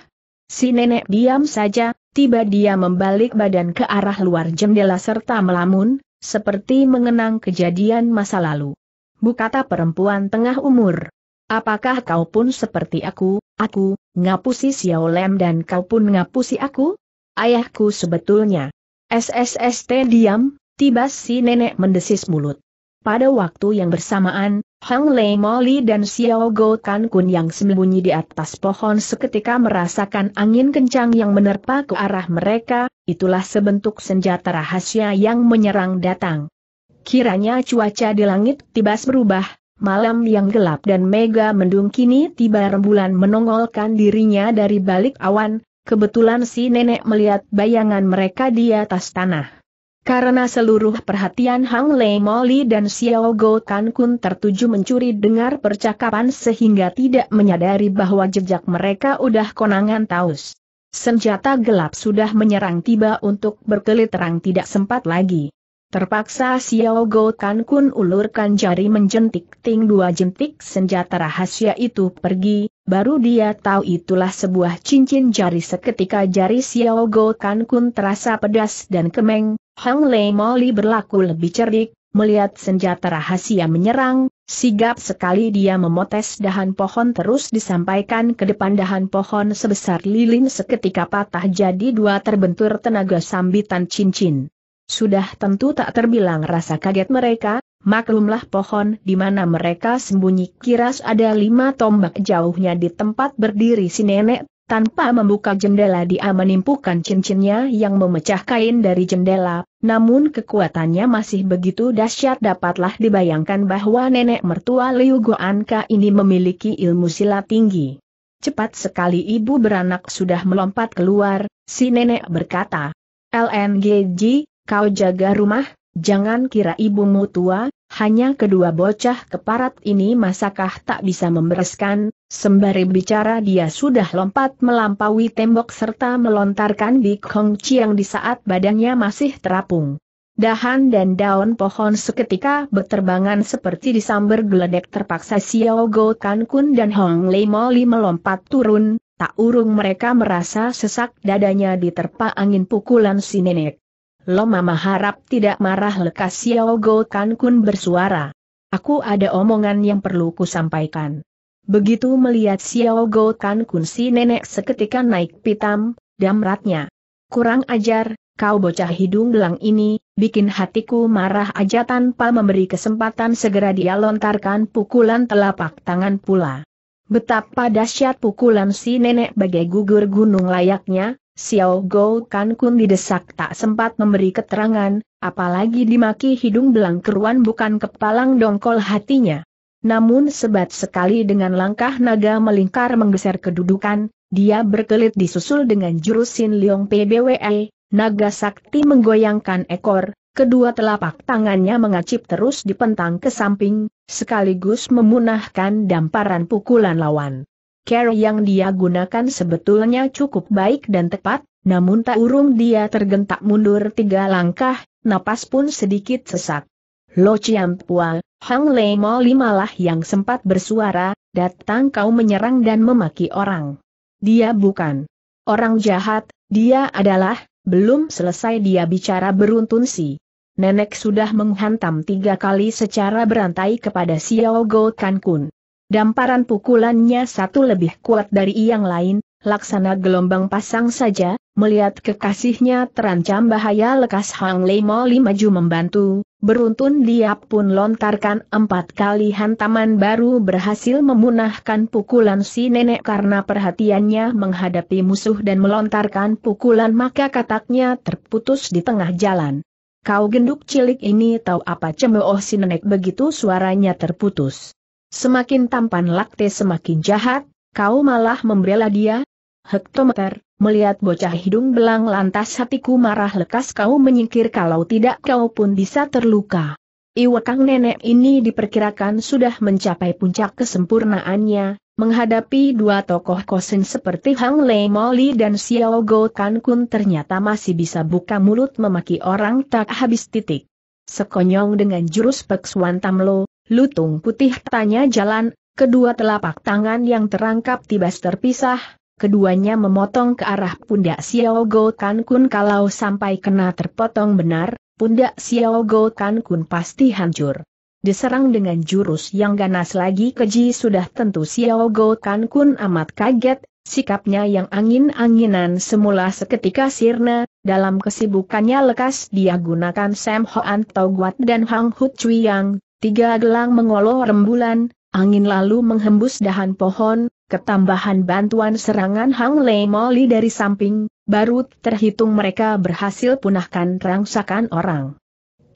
Si nenek diam saja, tiba dia membalik badan ke arah luar jendela serta melamun, seperti mengenang kejadian masa lalu. Bu kata perempuan tengah umur. Apakah kau pun seperti aku, aku, ngapusi Xiao Lem dan kau pun ngapusi aku? Ayahku sebetulnya. SSST diam, tiba si nenek mendesis mulut. Pada waktu yang bersamaan, Hang Lei Moli dan Xiao Go Kan Kun yang sembunyi di atas pohon seketika merasakan angin kencang yang menerpa ke arah mereka, itulah sebentuk senjata rahasia yang menyerang datang. Kiranya cuaca di langit tiba-tiba berubah, malam yang gelap dan mega mendung kini tiba rembulan menongolkan dirinya dari balik awan, kebetulan si nenek melihat bayangan mereka di atas tanah. Karena seluruh perhatian Hang Lei Moli dan Xiao Go Kan Kun tertuju mencuri dengar percakapan sehingga tidak menyadari bahwa jejak mereka udah konangan taus. Senjata gelap sudah menyerang tiba untuk berkelit terang tidak sempat lagi. Terpaksa Xiao Go Kan Kun ulurkan jari menjentik ting dua jentik senjata rahasia itu pergi, Baru dia tahu itulah sebuah cincin jari seketika jari Xiao Go Kan Kun terasa pedas dan kemeng, Hang Lei Moli berlaku lebih cerdik, melihat senjata rahasia menyerang, sigap sekali dia memotes dahan pohon terus disampaikan ke depan dahan pohon sebesar lilin seketika patah jadi dua terbentur tenaga sambitan cincin. Sudah tentu tak terbilang rasa kaget mereka, Maklumlah pohon di mana mereka sembunyi kiras ada lima tombak jauhnya di tempat berdiri si nenek, tanpa membuka jendela dia menimpukan cincinnya yang memecah kain dari jendela, namun kekuatannya masih begitu dahsyat dapatlah dibayangkan bahwa nenek mertua Liu Goanka ini memiliki ilmu silat tinggi. Cepat sekali ibu beranak sudah melompat keluar, si nenek berkata, LNGG, kau jaga rumah, Jangan kira ibumu tua, hanya kedua bocah keparat ini masakah tak bisa membereskan, sembari bicara dia sudah lompat melampaui tembok serta melontarkan di Hong Chiang di saat badannya masih terapung. Dahan dan daun pohon seketika berterbangan seperti disamber geledek terpaksa Xiao Go Kan Kun dan Hong Lei Moli melompat turun, tak urung mereka merasa sesak dadanya diterpa angin pukulan si nenek. Lo mama harap tidak marah lekas Xiao Go Kan Kun bersuara. Aku ada omongan yang perlu ku sampaikan. Begitu melihat Xiao Go Kan Kun si nenek seketika naik pitam, damratnya. Kurang ajar, kau bocah hidung belang ini, bikin hatiku marah aja tanpa memberi kesempatan segera dia lontarkan pukulan telapak tangan pula. Betapa dahsyat pukulan si nenek bagai gugur gunung layaknya, Xiao Go Kan Kun didesak tak sempat memberi keterangan, apalagi dimaki hidung belang keruan bukan kepalang dongkol hatinya. Namun sebat sekali dengan langkah naga melingkar menggeser kedudukan, dia berkelit disusul dengan jurusin Liong PBWE, naga sakti menggoyangkan ekor, kedua telapak tangannya mengacip terus dipentang ke samping, sekaligus memunahkan damparan pukulan lawan. Care yang dia gunakan sebetulnya cukup baik dan tepat, namun tak urung dia tergentak mundur tiga langkah, napas pun sedikit sesak. Lo Pua, Hang Lei lima malah yang sempat bersuara, datang kau menyerang dan memaki orang. Dia bukan orang jahat, dia adalah, belum selesai dia bicara beruntun si. Nenek sudah menghantam tiga kali secara berantai kepada Xiao Go Kankun. Damparan pukulannya satu lebih kuat dari yang lain, laksana gelombang pasang saja, melihat kekasihnya terancam bahaya lekas Hang Lei Moli maju membantu, beruntun dia pun lontarkan empat kali hantaman baru berhasil memunahkan pukulan si nenek karena perhatiannya menghadapi musuh dan melontarkan pukulan maka kataknya terputus di tengah jalan. Kau genduk cilik ini tahu apa cemooh si nenek begitu suaranya terputus. Semakin tampan Lakte semakin jahat, kau malah membela dia? Hektometer, melihat bocah hidung belang lantas hatiku marah lekas kau menyingkir kalau tidak kau pun bisa terluka. Iwakang nenek ini diperkirakan sudah mencapai puncak kesempurnaannya, menghadapi dua tokoh kosin seperti Hang Lei Moli dan Xiao Go Kan Kun ternyata masih bisa buka mulut memaki orang tak habis titik. Sekonyong dengan jurus Peksuan Tamlo, Lutung putih tanya jalan, kedua telapak tangan yang terangkap tiba-tiba terpisah, keduanya memotong ke arah pundak Xiao Go Kan Kun kalau sampai kena terpotong benar, pundak Xiao Go Kan Kun pasti hancur. Diserang dengan jurus yang ganas lagi keji sudah tentu Xiao Go Kan Kun amat kaget, sikapnya yang angin-anginan semula seketika sirna, dalam kesibukannya lekas dia gunakan Sam Hoan Toguat dan Hang Hu Chui yang Tiga gelang mengoloh rembulan, angin lalu menghembus dahan pohon, ketambahan bantuan serangan Hang Lei Moli dari samping, baru terhitung mereka berhasil punahkan rangsakan orang.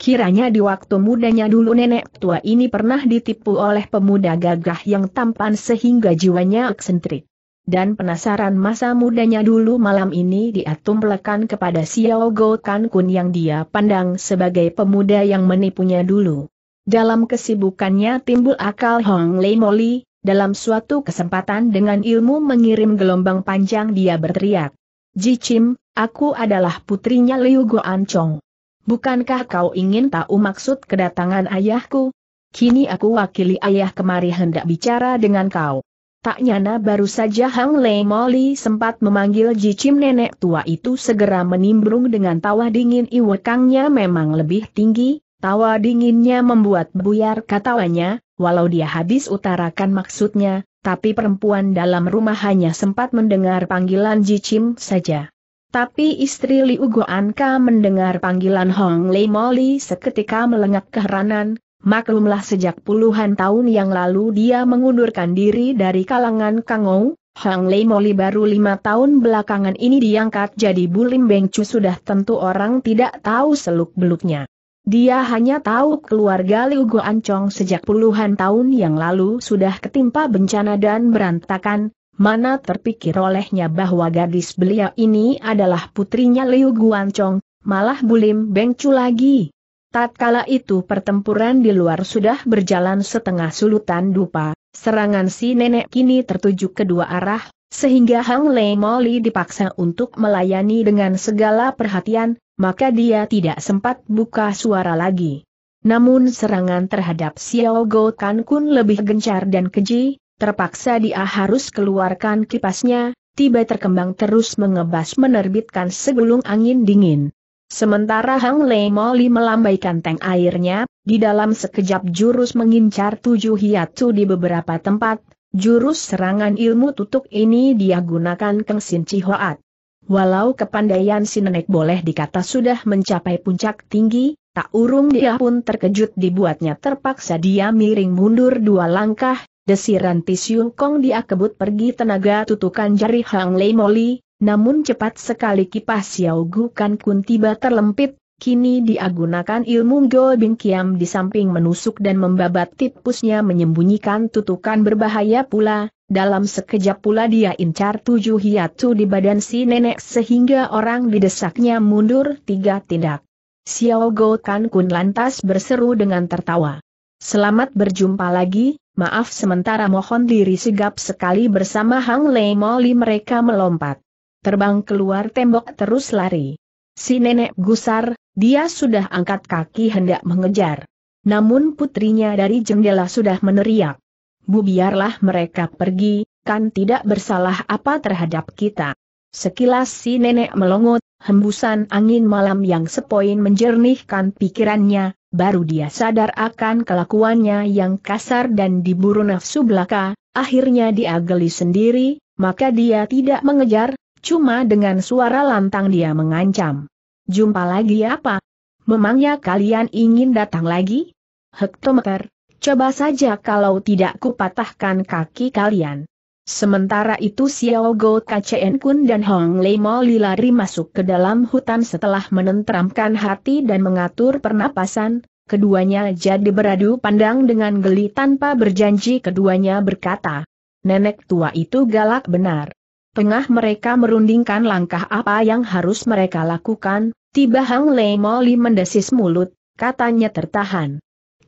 Kiranya di waktu mudanya dulu nenek tua ini pernah ditipu oleh pemuda gagah yang tampan sehingga jiwanya eksentrik. Dan penasaran masa mudanya dulu malam ini diatumplekan kepada Xiao Go Kun yang dia pandang sebagai pemuda yang menipunya dulu. Dalam kesibukannya timbul akal Hong Lei Moli, dalam suatu kesempatan dengan ilmu mengirim gelombang panjang dia berteriak. Ji Chim, aku adalah putrinya Liu Guan Chong. Bukankah kau ingin tahu maksud kedatangan ayahku? Kini aku wakili ayah kemari hendak bicara dengan kau. Tak nyana baru saja Hang Lei Moli sempat memanggil Ji Chim nenek tua itu segera menimbrung dengan tawa dingin iwekangnya memang lebih tinggi, Tawa dinginnya membuat buyar katawanya, walau dia habis utarakan maksudnya, tapi perempuan dalam rumah hanya sempat mendengar panggilan Jicim saja. Tapi istri Liu Goanka mendengar panggilan Hong Lei Moli seketika melengak keheranan, maklumlah sejak puluhan tahun yang lalu dia mengundurkan diri dari kalangan Kangou, Hong Lei Moli baru lima tahun belakangan ini diangkat jadi Bulim Bengcu sudah tentu orang tidak tahu seluk-beluknya. Dia hanya tahu keluarga Liu Ancong sejak puluhan tahun yang lalu sudah ketimpa bencana dan berantakan, mana terpikir olehnya bahwa gadis belia ini adalah putrinya Liu Guancong, malah Bulim Bengcu lagi. Tatkala itu pertempuran di luar sudah berjalan setengah sulutan dupa, serangan si nenek kini tertuju kedua arah, sehingga Hang Lei Moli dipaksa untuk melayani dengan segala perhatian, maka dia tidak sempat buka suara lagi. Namun serangan terhadap Xiao Go Kan Kun lebih gencar dan keji, terpaksa dia harus keluarkan kipasnya, tiba terkembang terus mengebas menerbitkan segulung angin dingin. Sementara Hang Lei Moli melambaikan tank airnya, di dalam sekejap jurus mengincar tujuh hiatu di beberapa tempat, jurus serangan ilmu tutuk ini dia gunakan Keng Sin Chi Hoat. Walau kepandaian si nenek boleh dikata sudah mencapai puncak tinggi, tak urung dia pun terkejut dibuatnya terpaksa dia miring mundur dua langkah, desiran Tisyung Kong dia kebut pergi tenaga tutukan jari Hang Lei Moli, namun cepat sekali kipas Xiao Gu Kan Kun tiba terlempit, kini dia gunakan ilmu Go Bing Kiam di samping menusuk dan membabat tipusnya menyembunyikan tutukan berbahaya pula, dalam sekejap pula dia incar tujuh hiatu di badan si nenek sehingga orang didesaknya mundur tiga tindak. Xiao Go Kan Kun lantas berseru dengan tertawa. Selamat berjumpa lagi, maaf sementara mohon diri sigap sekali bersama Hang Lei Moli mereka melompat. Terbang keluar tembok terus lari. Si nenek gusar, dia sudah angkat kaki hendak mengejar. Namun putrinya dari jendela sudah meneriak. Bu biarlah mereka pergi, kan tidak bersalah apa terhadap kita. Sekilas si nenek melongot, hembusan angin malam yang sepoin menjernihkan pikirannya, baru dia sadar akan kelakuannya yang kasar dan diburu nafsu belaka, akhirnya dia geli sendiri, maka dia tidak mengejar, cuma dengan suara lantang dia mengancam. Jumpa lagi apa? Memangnya kalian ingin datang lagi? Hektometer, Coba saja kalau tidak kupatahkan kaki kalian. Sementara itu Xiao Go Kacen Kun dan Hong Lei Moli lari masuk ke dalam hutan setelah menenteramkan hati dan mengatur pernapasan, keduanya jadi beradu pandang dengan geli tanpa berjanji keduanya berkata. Nenek tua itu galak benar. Tengah mereka merundingkan langkah apa yang harus mereka lakukan, tiba Hong Lei Moli mendesis mulut, katanya tertahan.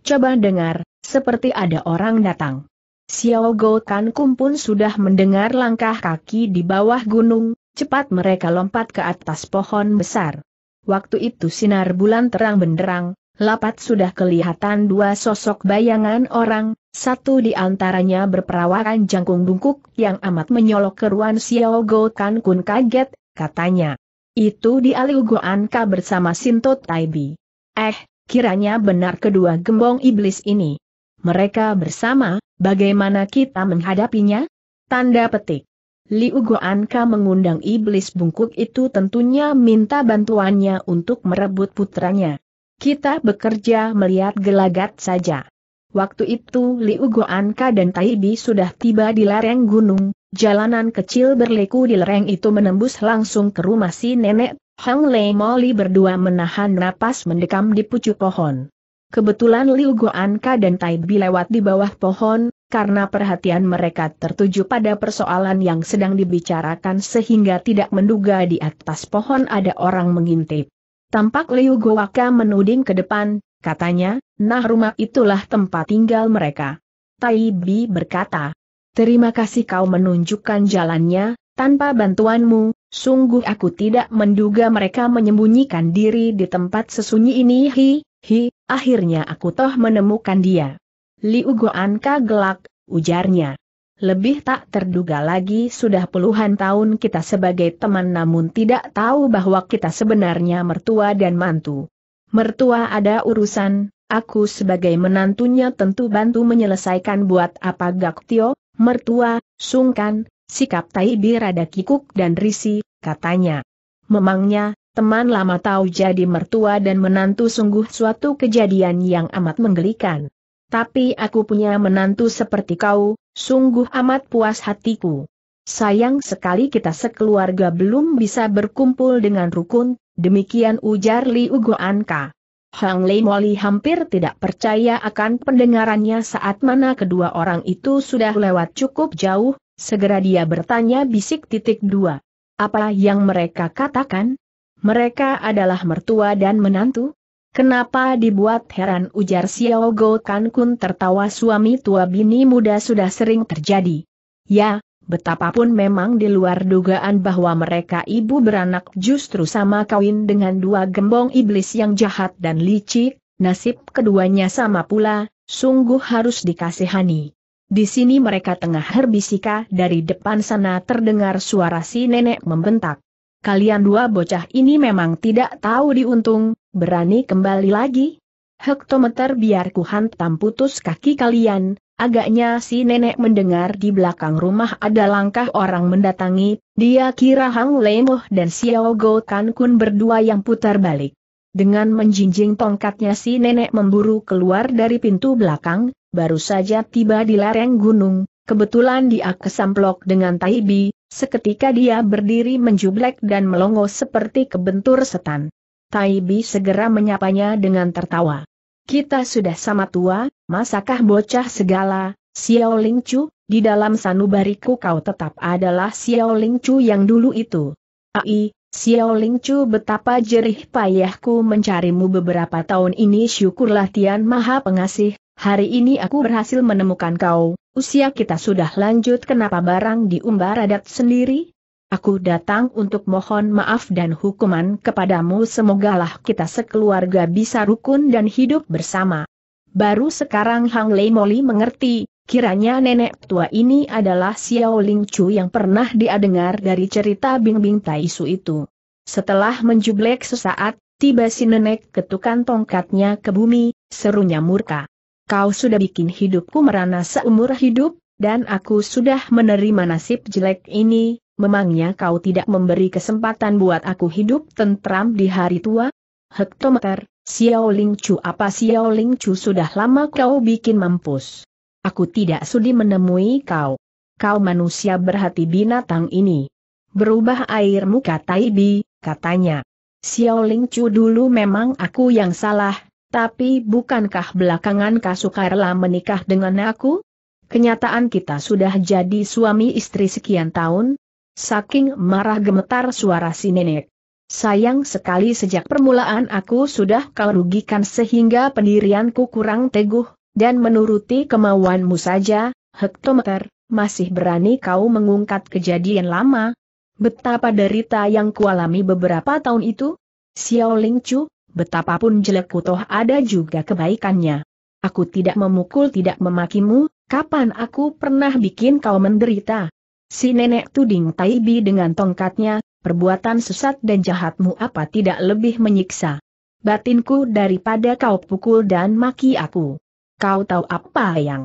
Coba dengar, seperti ada orang datang. Xiao Gokan Kum pun sudah mendengar langkah kaki di bawah gunung, cepat mereka lompat ke atas pohon besar. Waktu itu sinar bulan terang benderang, lapat sudah kelihatan dua sosok bayangan orang, satu di antaranya berperawakan jangkung bungkuk yang amat menyolok keruan Xiao Gokan Kun kaget, katanya. Itu di Aliu Goanka bersama Sinto Taibi. Eh, kiranya benar kedua gembong iblis ini. Mereka bersama, bagaimana kita menghadapinya? Tanda petik. Liu Guanka mengundang iblis bungkuk itu tentunya minta bantuannya untuk merebut putranya. Kita bekerja melihat gelagat saja. Waktu itu Liu Guanka dan Taibi sudah tiba di lereng gunung, jalanan kecil berliku di lereng itu menembus langsung ke rumah si nenek Hang Lei Moli berdua menahan napas mendekam di pucuk pohon. Kebetulan Liu Goanka dan Tai Bi lewat di bawah pohon, karena perhatian mereka tertuju pada persoalan yang sedang dibicarakan sehingga tidak menduga di atas pohon ada orang mengintip. Tampak Liu Goaka menuding ke depan, katanya, nah rumah itulah tempat tinggal mereka. Tai Bi berkata, terima kasih kau menunjukkan jalannya, tanpa bantuanmu, sungguh aku tidak menduga mereka menyembunyikan diri di tempat sesunyi ini hi, hi, akhirnya aku toh menemukan dia. Liu Guan kagelak, ujarnya. Lebih tak terduga lagi sudah puluhan tahun kita sebagai teman namun tidak tahu bahwa kita sebenarnya mertua dan mantu. Mertua ada urusan, aku sebagai menantunya tentu bantu menyelesaikan buat apa gak, tio? mertua, sungkan, Sikap Taibi rada kikuk dan risi, katanya. Memangnya, teman lama tahu jadi mertua dan menantu sungguh suatu kejadian yang amat menggelikan. Tapi aku punya menantu seperti kau, sungguh amat puas hatiku. Sayang sekali kita sekeluarga belum bisa berkumpul dengan rukun, demikian ujar Li Ugo Anka. Hang Lei Moli hampir tidak percaya akan pendengarannya saat mana kedua orang itu sudah lewat cukup jauh, Segera dia bertanya bisik titik dua. Apa yang mereka katakan? Mereka adalah mertua dan menantu? Kenapa dibuat heran ujar Xiao Go Kan Kun tertawa suami tua bini muda sudah sering terjadi. Ya, betapapun memang di luar dugaan bahwa mereka ibu beranak justru sama kawin dengan dua gembong iblis yang jahat dan licik, nasib keduanya sama pula, sungguh harus dikasihani. Di sini mereka tengah herbisika dari depan sana terdengar suara si nenek membentak. Kalian dua bocah ini memang tidak tahu diuntung, berani kembali lagi? Hektometer biar ku hantam putus kaki kalian, agaknya si nenek mendengar di belakang rumah ada langkah orang mendatangi, dia kira Hang Lemoh dan Xiao Go Kan Kun berdua yang putar balik. Dengan menjinjing tongkatnya si nenek memburu keluar dari pintu belakang, baru saja tiba di lereng gunung, kebetulan dia kesamplok dengan Taibi, seketika dia berdiri menjublek dan melongo seperti kebentur setan. Taibi segera menyapanya dengan tertawa. Kita sudah sama tua, masakah bocah segala, Xiao Ling di dalam sanubariku kau tetap adalah Xiao Ling yang dulu itu. Ai, Xiao Ling betapa jerih payahku mencarimu beberapa tahun ini syukurlah Tian Maha Pengasih, Hari ini aku berhasil menemukan kau, usia kita sudah lanjut kenapa barang diumbar adat sendiri? Aku datang untuk mohon maaf dan hukuman kepadamu semogalah kita sekeluarga bisa rukun dan hidup bersama. Baru sekarang Hang Lei Moli mengerti, kiranya nenek tua ini adalah Xiao Ling Chu yang pernah dia dengar dari cerita Bing Bing Tai Su itu. Setelah menjublek sesaat, tiba si nenek ketukan tongkatnya ke bumi, serunya murka kau sudah bikin hidupku merana seumur hidup, dan aku sudah menerima nasib jelek ini, memangnya kau tidak memberi kesempatan buat aku hidup tentram di hari tua? Hektometer, Xiao Ling Chu apa Xiao Ling Chu sudah lama kau bikin mampus. Aku tidak sudi menemui kau. Kau manusia berhati binatang ini. Berubah air muka Taibi, katanya. Xiao Ling Chu dulu memang aku yang salah, tapi bukankah belakangan sukarela menikah dengan aku? Kenyataan kita sudah jadi suami istri sekian tahun? Saking marah gemetar suara si nenek. Sayang sekali sejak permulaan aku sudah kau rugikan sehingga pendirianku kurang teguh, dan menuruti kemauanmu saja, hektometer, masih berani kau mengungkat kejadian lama. Betapa derita yang kualami beberapa tahun itu? Xiao Ling Chu, betapapun jelek kutoh ada juga kebaikannya. Aku tidak memukul tidak memakimu, kapan aku pernah bikin kau menderita? Si nenek tuding Taibi dengan tongkatnya, perbuatan sesat dan jahatmu apa tidak lebih menyiksa? Batinku daripada kau pukul dan maki aku. Kau tahu apa yang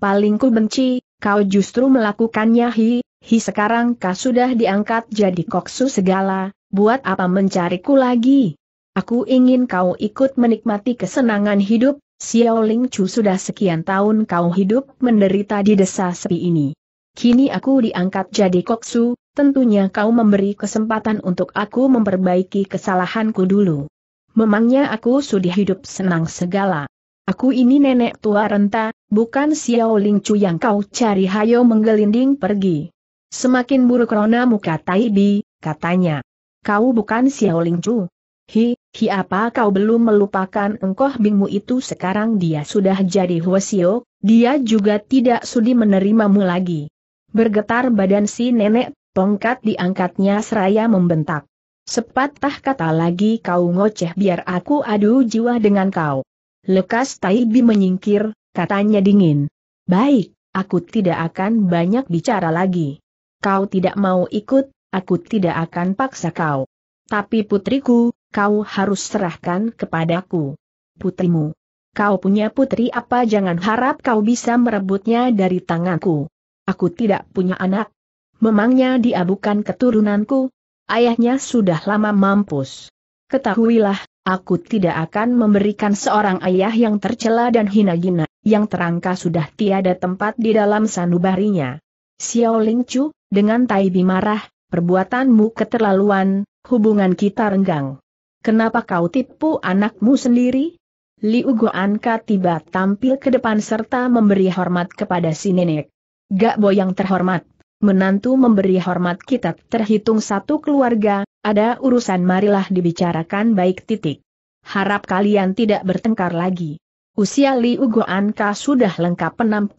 paling ku benci, kau justru melakukannya hi, hi sekarang kau sudah diangkat jadi koksu segala, buat apa mencariku lagi? Aku ingin kau ikut menikmati kesenangan hidup, Xiao Ling Chu sudah sekian tahun kau hidup menderita di desa sepi ini. Kini aku diangkat jadi koksu, tentunya kau memberi kesempatan untuk aku memperbaiki kesalahanku dulu. Memangnya aku sudah hidup senang segala. Aku ini nenek tua renta, bukan Xiao Ling Chu yang kau cari hayo menggelinding pergi. Semakin buruk rona muka Ibi, katanya. Kau bukan Xiao Ling Chu. Hi, apa kau belum melupakan engkoh bingmu itu sekarang dia sudah jadi Huasio, dia juga tidak sudi menerimamu lagi. Bergetar badan si nenek, tongkat diangkatnya seraya membentak. Sepatah kata lagi kau ngoceh biar aku adu jiwa dengan kau. Lekas Taibi menyingkir, katanya dingin. Baik, aku tidak akan banyak bicara lagi. Kau tidak mau ikut, aku tidak akan paksa kau. Tapi putriku, kau harus serahkan kepadaku. Putrimu. Kau punya putri apa jangan harap kau bisa merebutnya dari tanganku. Aku tidak punya anak. Memangnya dia bukan keturunanku? Ayahnya sudah lama mampus. Ketahuilah, aku tidak akan memberikan seorang ayah yang tercela dan hina-hina, yang terangka sudah tiada tempat di dalam sanubarinya. Xiao Lingchu, dengan Taibi marah, perbuatanmu keterlaluan, hubungan kita renggang. Kenapa kau tipu anakmu sendiri? Liu Goanka tiba tampil ke depan serta memberi hormat kepada si nenek. Gak boyang terhormat, menantu memberi hormat kita terhitung satu keluarga, ada urusan marilah dibicarakan baik titik. Harap kalian tidak bertengkar lagi. Usia Liu Goanka sudah lengkap 60,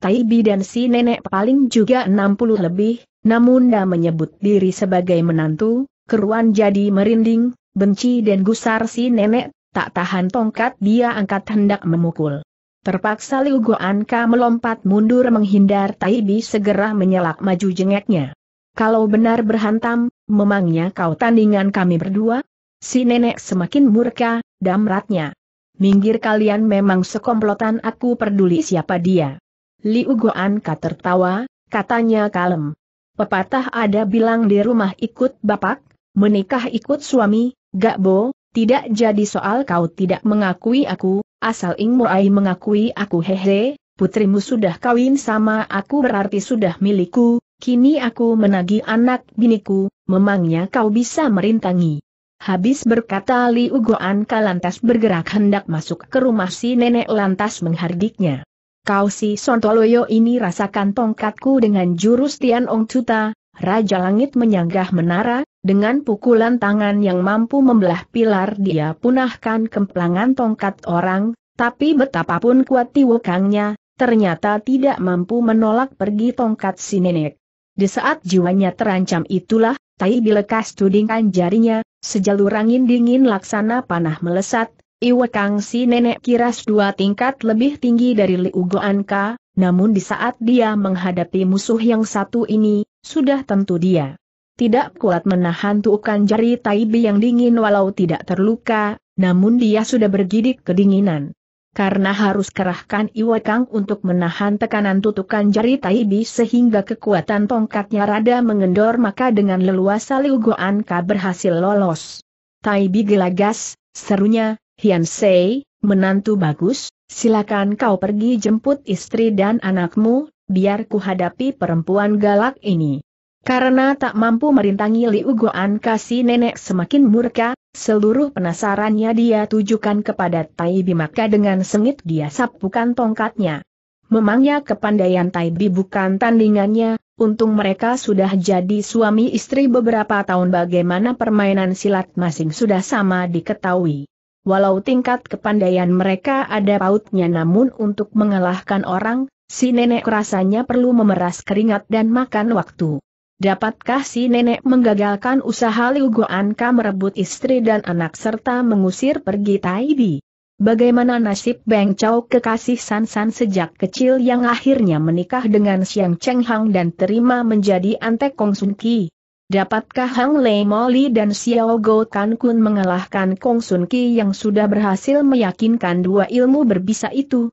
Taibi dan si nenek paling juga 60 lebih, namun dah menyebut diri sebagai menantu, keruan jadi merinding, benci dan gusar si nenek, tak tahan tongkat dia angkat hendak memukul. Terpaksa Liu Goanka melompat mundur menghindar Taibi segera menyelak maju jengeknya. Kalau benar berhantam, memangnya kau tandingan kami berdua? Si nenek semakin murka, damratnya. Minggir kalian memang sekomplotan aku peduli siapa dia. Liu Goanka tertawa, katanya kalem. Pepatah ada bilang di rumah ikut bapak, menikah ikut suami, Gak boh, tidak jadi soal kau tidak mengakui aku, asal Ing Murai mengakui aku hehe, putrimu sudah kawin sama aku berarti sudah milikku, kini aku menagi anak biniku, memangnya kau bisa merintangi. Habis berkata Li Ugoan Kalantas bergerak hendak masuk ke rumah si nenek lantas menghardiknya. Kau si Sontoloyo ini rasakan tongkatku dengan jurus Tian Ong Cuta, Raja Langit menyanggah menara, dengan pukulan tangan yang mampu membelah pilar dia punahkan kemplangan tongkat orang, tapi betapapun kuat tiwukangnya, ternyata tidak mampu menolak pergi tongkat si nenek. Di saat jiwanya terancam itulah, Tai dilekas tudingkan jarinya, sejalur angin dingin laksana panah melesat, Iwekang si nenek kiras dua tingkat lebih tinggi dari Liu Goanka, namun di saat dia menghadapi musuh yang satu ini, sudah tentu dia tidak kuat menahan tuukan jari Taibi yang dingin walau tidak terluka, namun dia sudah bergidik kedinginan. Karena harus kerahkan Iwakang untuk menahan tekanan tutukan jari Taibi sehingga kekuatan tongkatnya rada mengendor maka dengan leluasa Liu Ka berhasil lolos. Taibi gelagas, serunya, Hian Sei, menantu bagus, silakan kau pergi jemput istri dan anakmu, biar ku hadapi perempuan galak ini. Karena tak mampu merintangi Liu Goan kasih nenek semakin murka, seluruh penasarannya dia tujukan kepada Tai Bi maka dengan sengit dia sapukan tongkatnya. Memangnya kepandaian Tai Bi bukan tandingannya, untung mereka sudah jadi suami istri beberapa tahun bagaimana permainan silat masing sudah sama diketahui. Walau tingkat kepandaian mereka ada pautnya namun untuk mengalahkan orang, si nenek rasanya perlu memeras keringat dan makan waktu. Dapatkah si nenek menggagalkan usaha Liu Goanka merebut istri dan anak serta mengusir pergi Taibi? Bagaimana nasib Beng Chow kekasih San San sejak kecil yang akhirnya menikah dengan Xiang Cheng Hang dan terima menjadi antek Kong Sun Ki? Dapatkah Hang Lei Moli dan Xiao Go Kan Kun mengalahkan Kong Sun Ki yang sudah berhasil meyakinkan dua ilmu berbisa itu?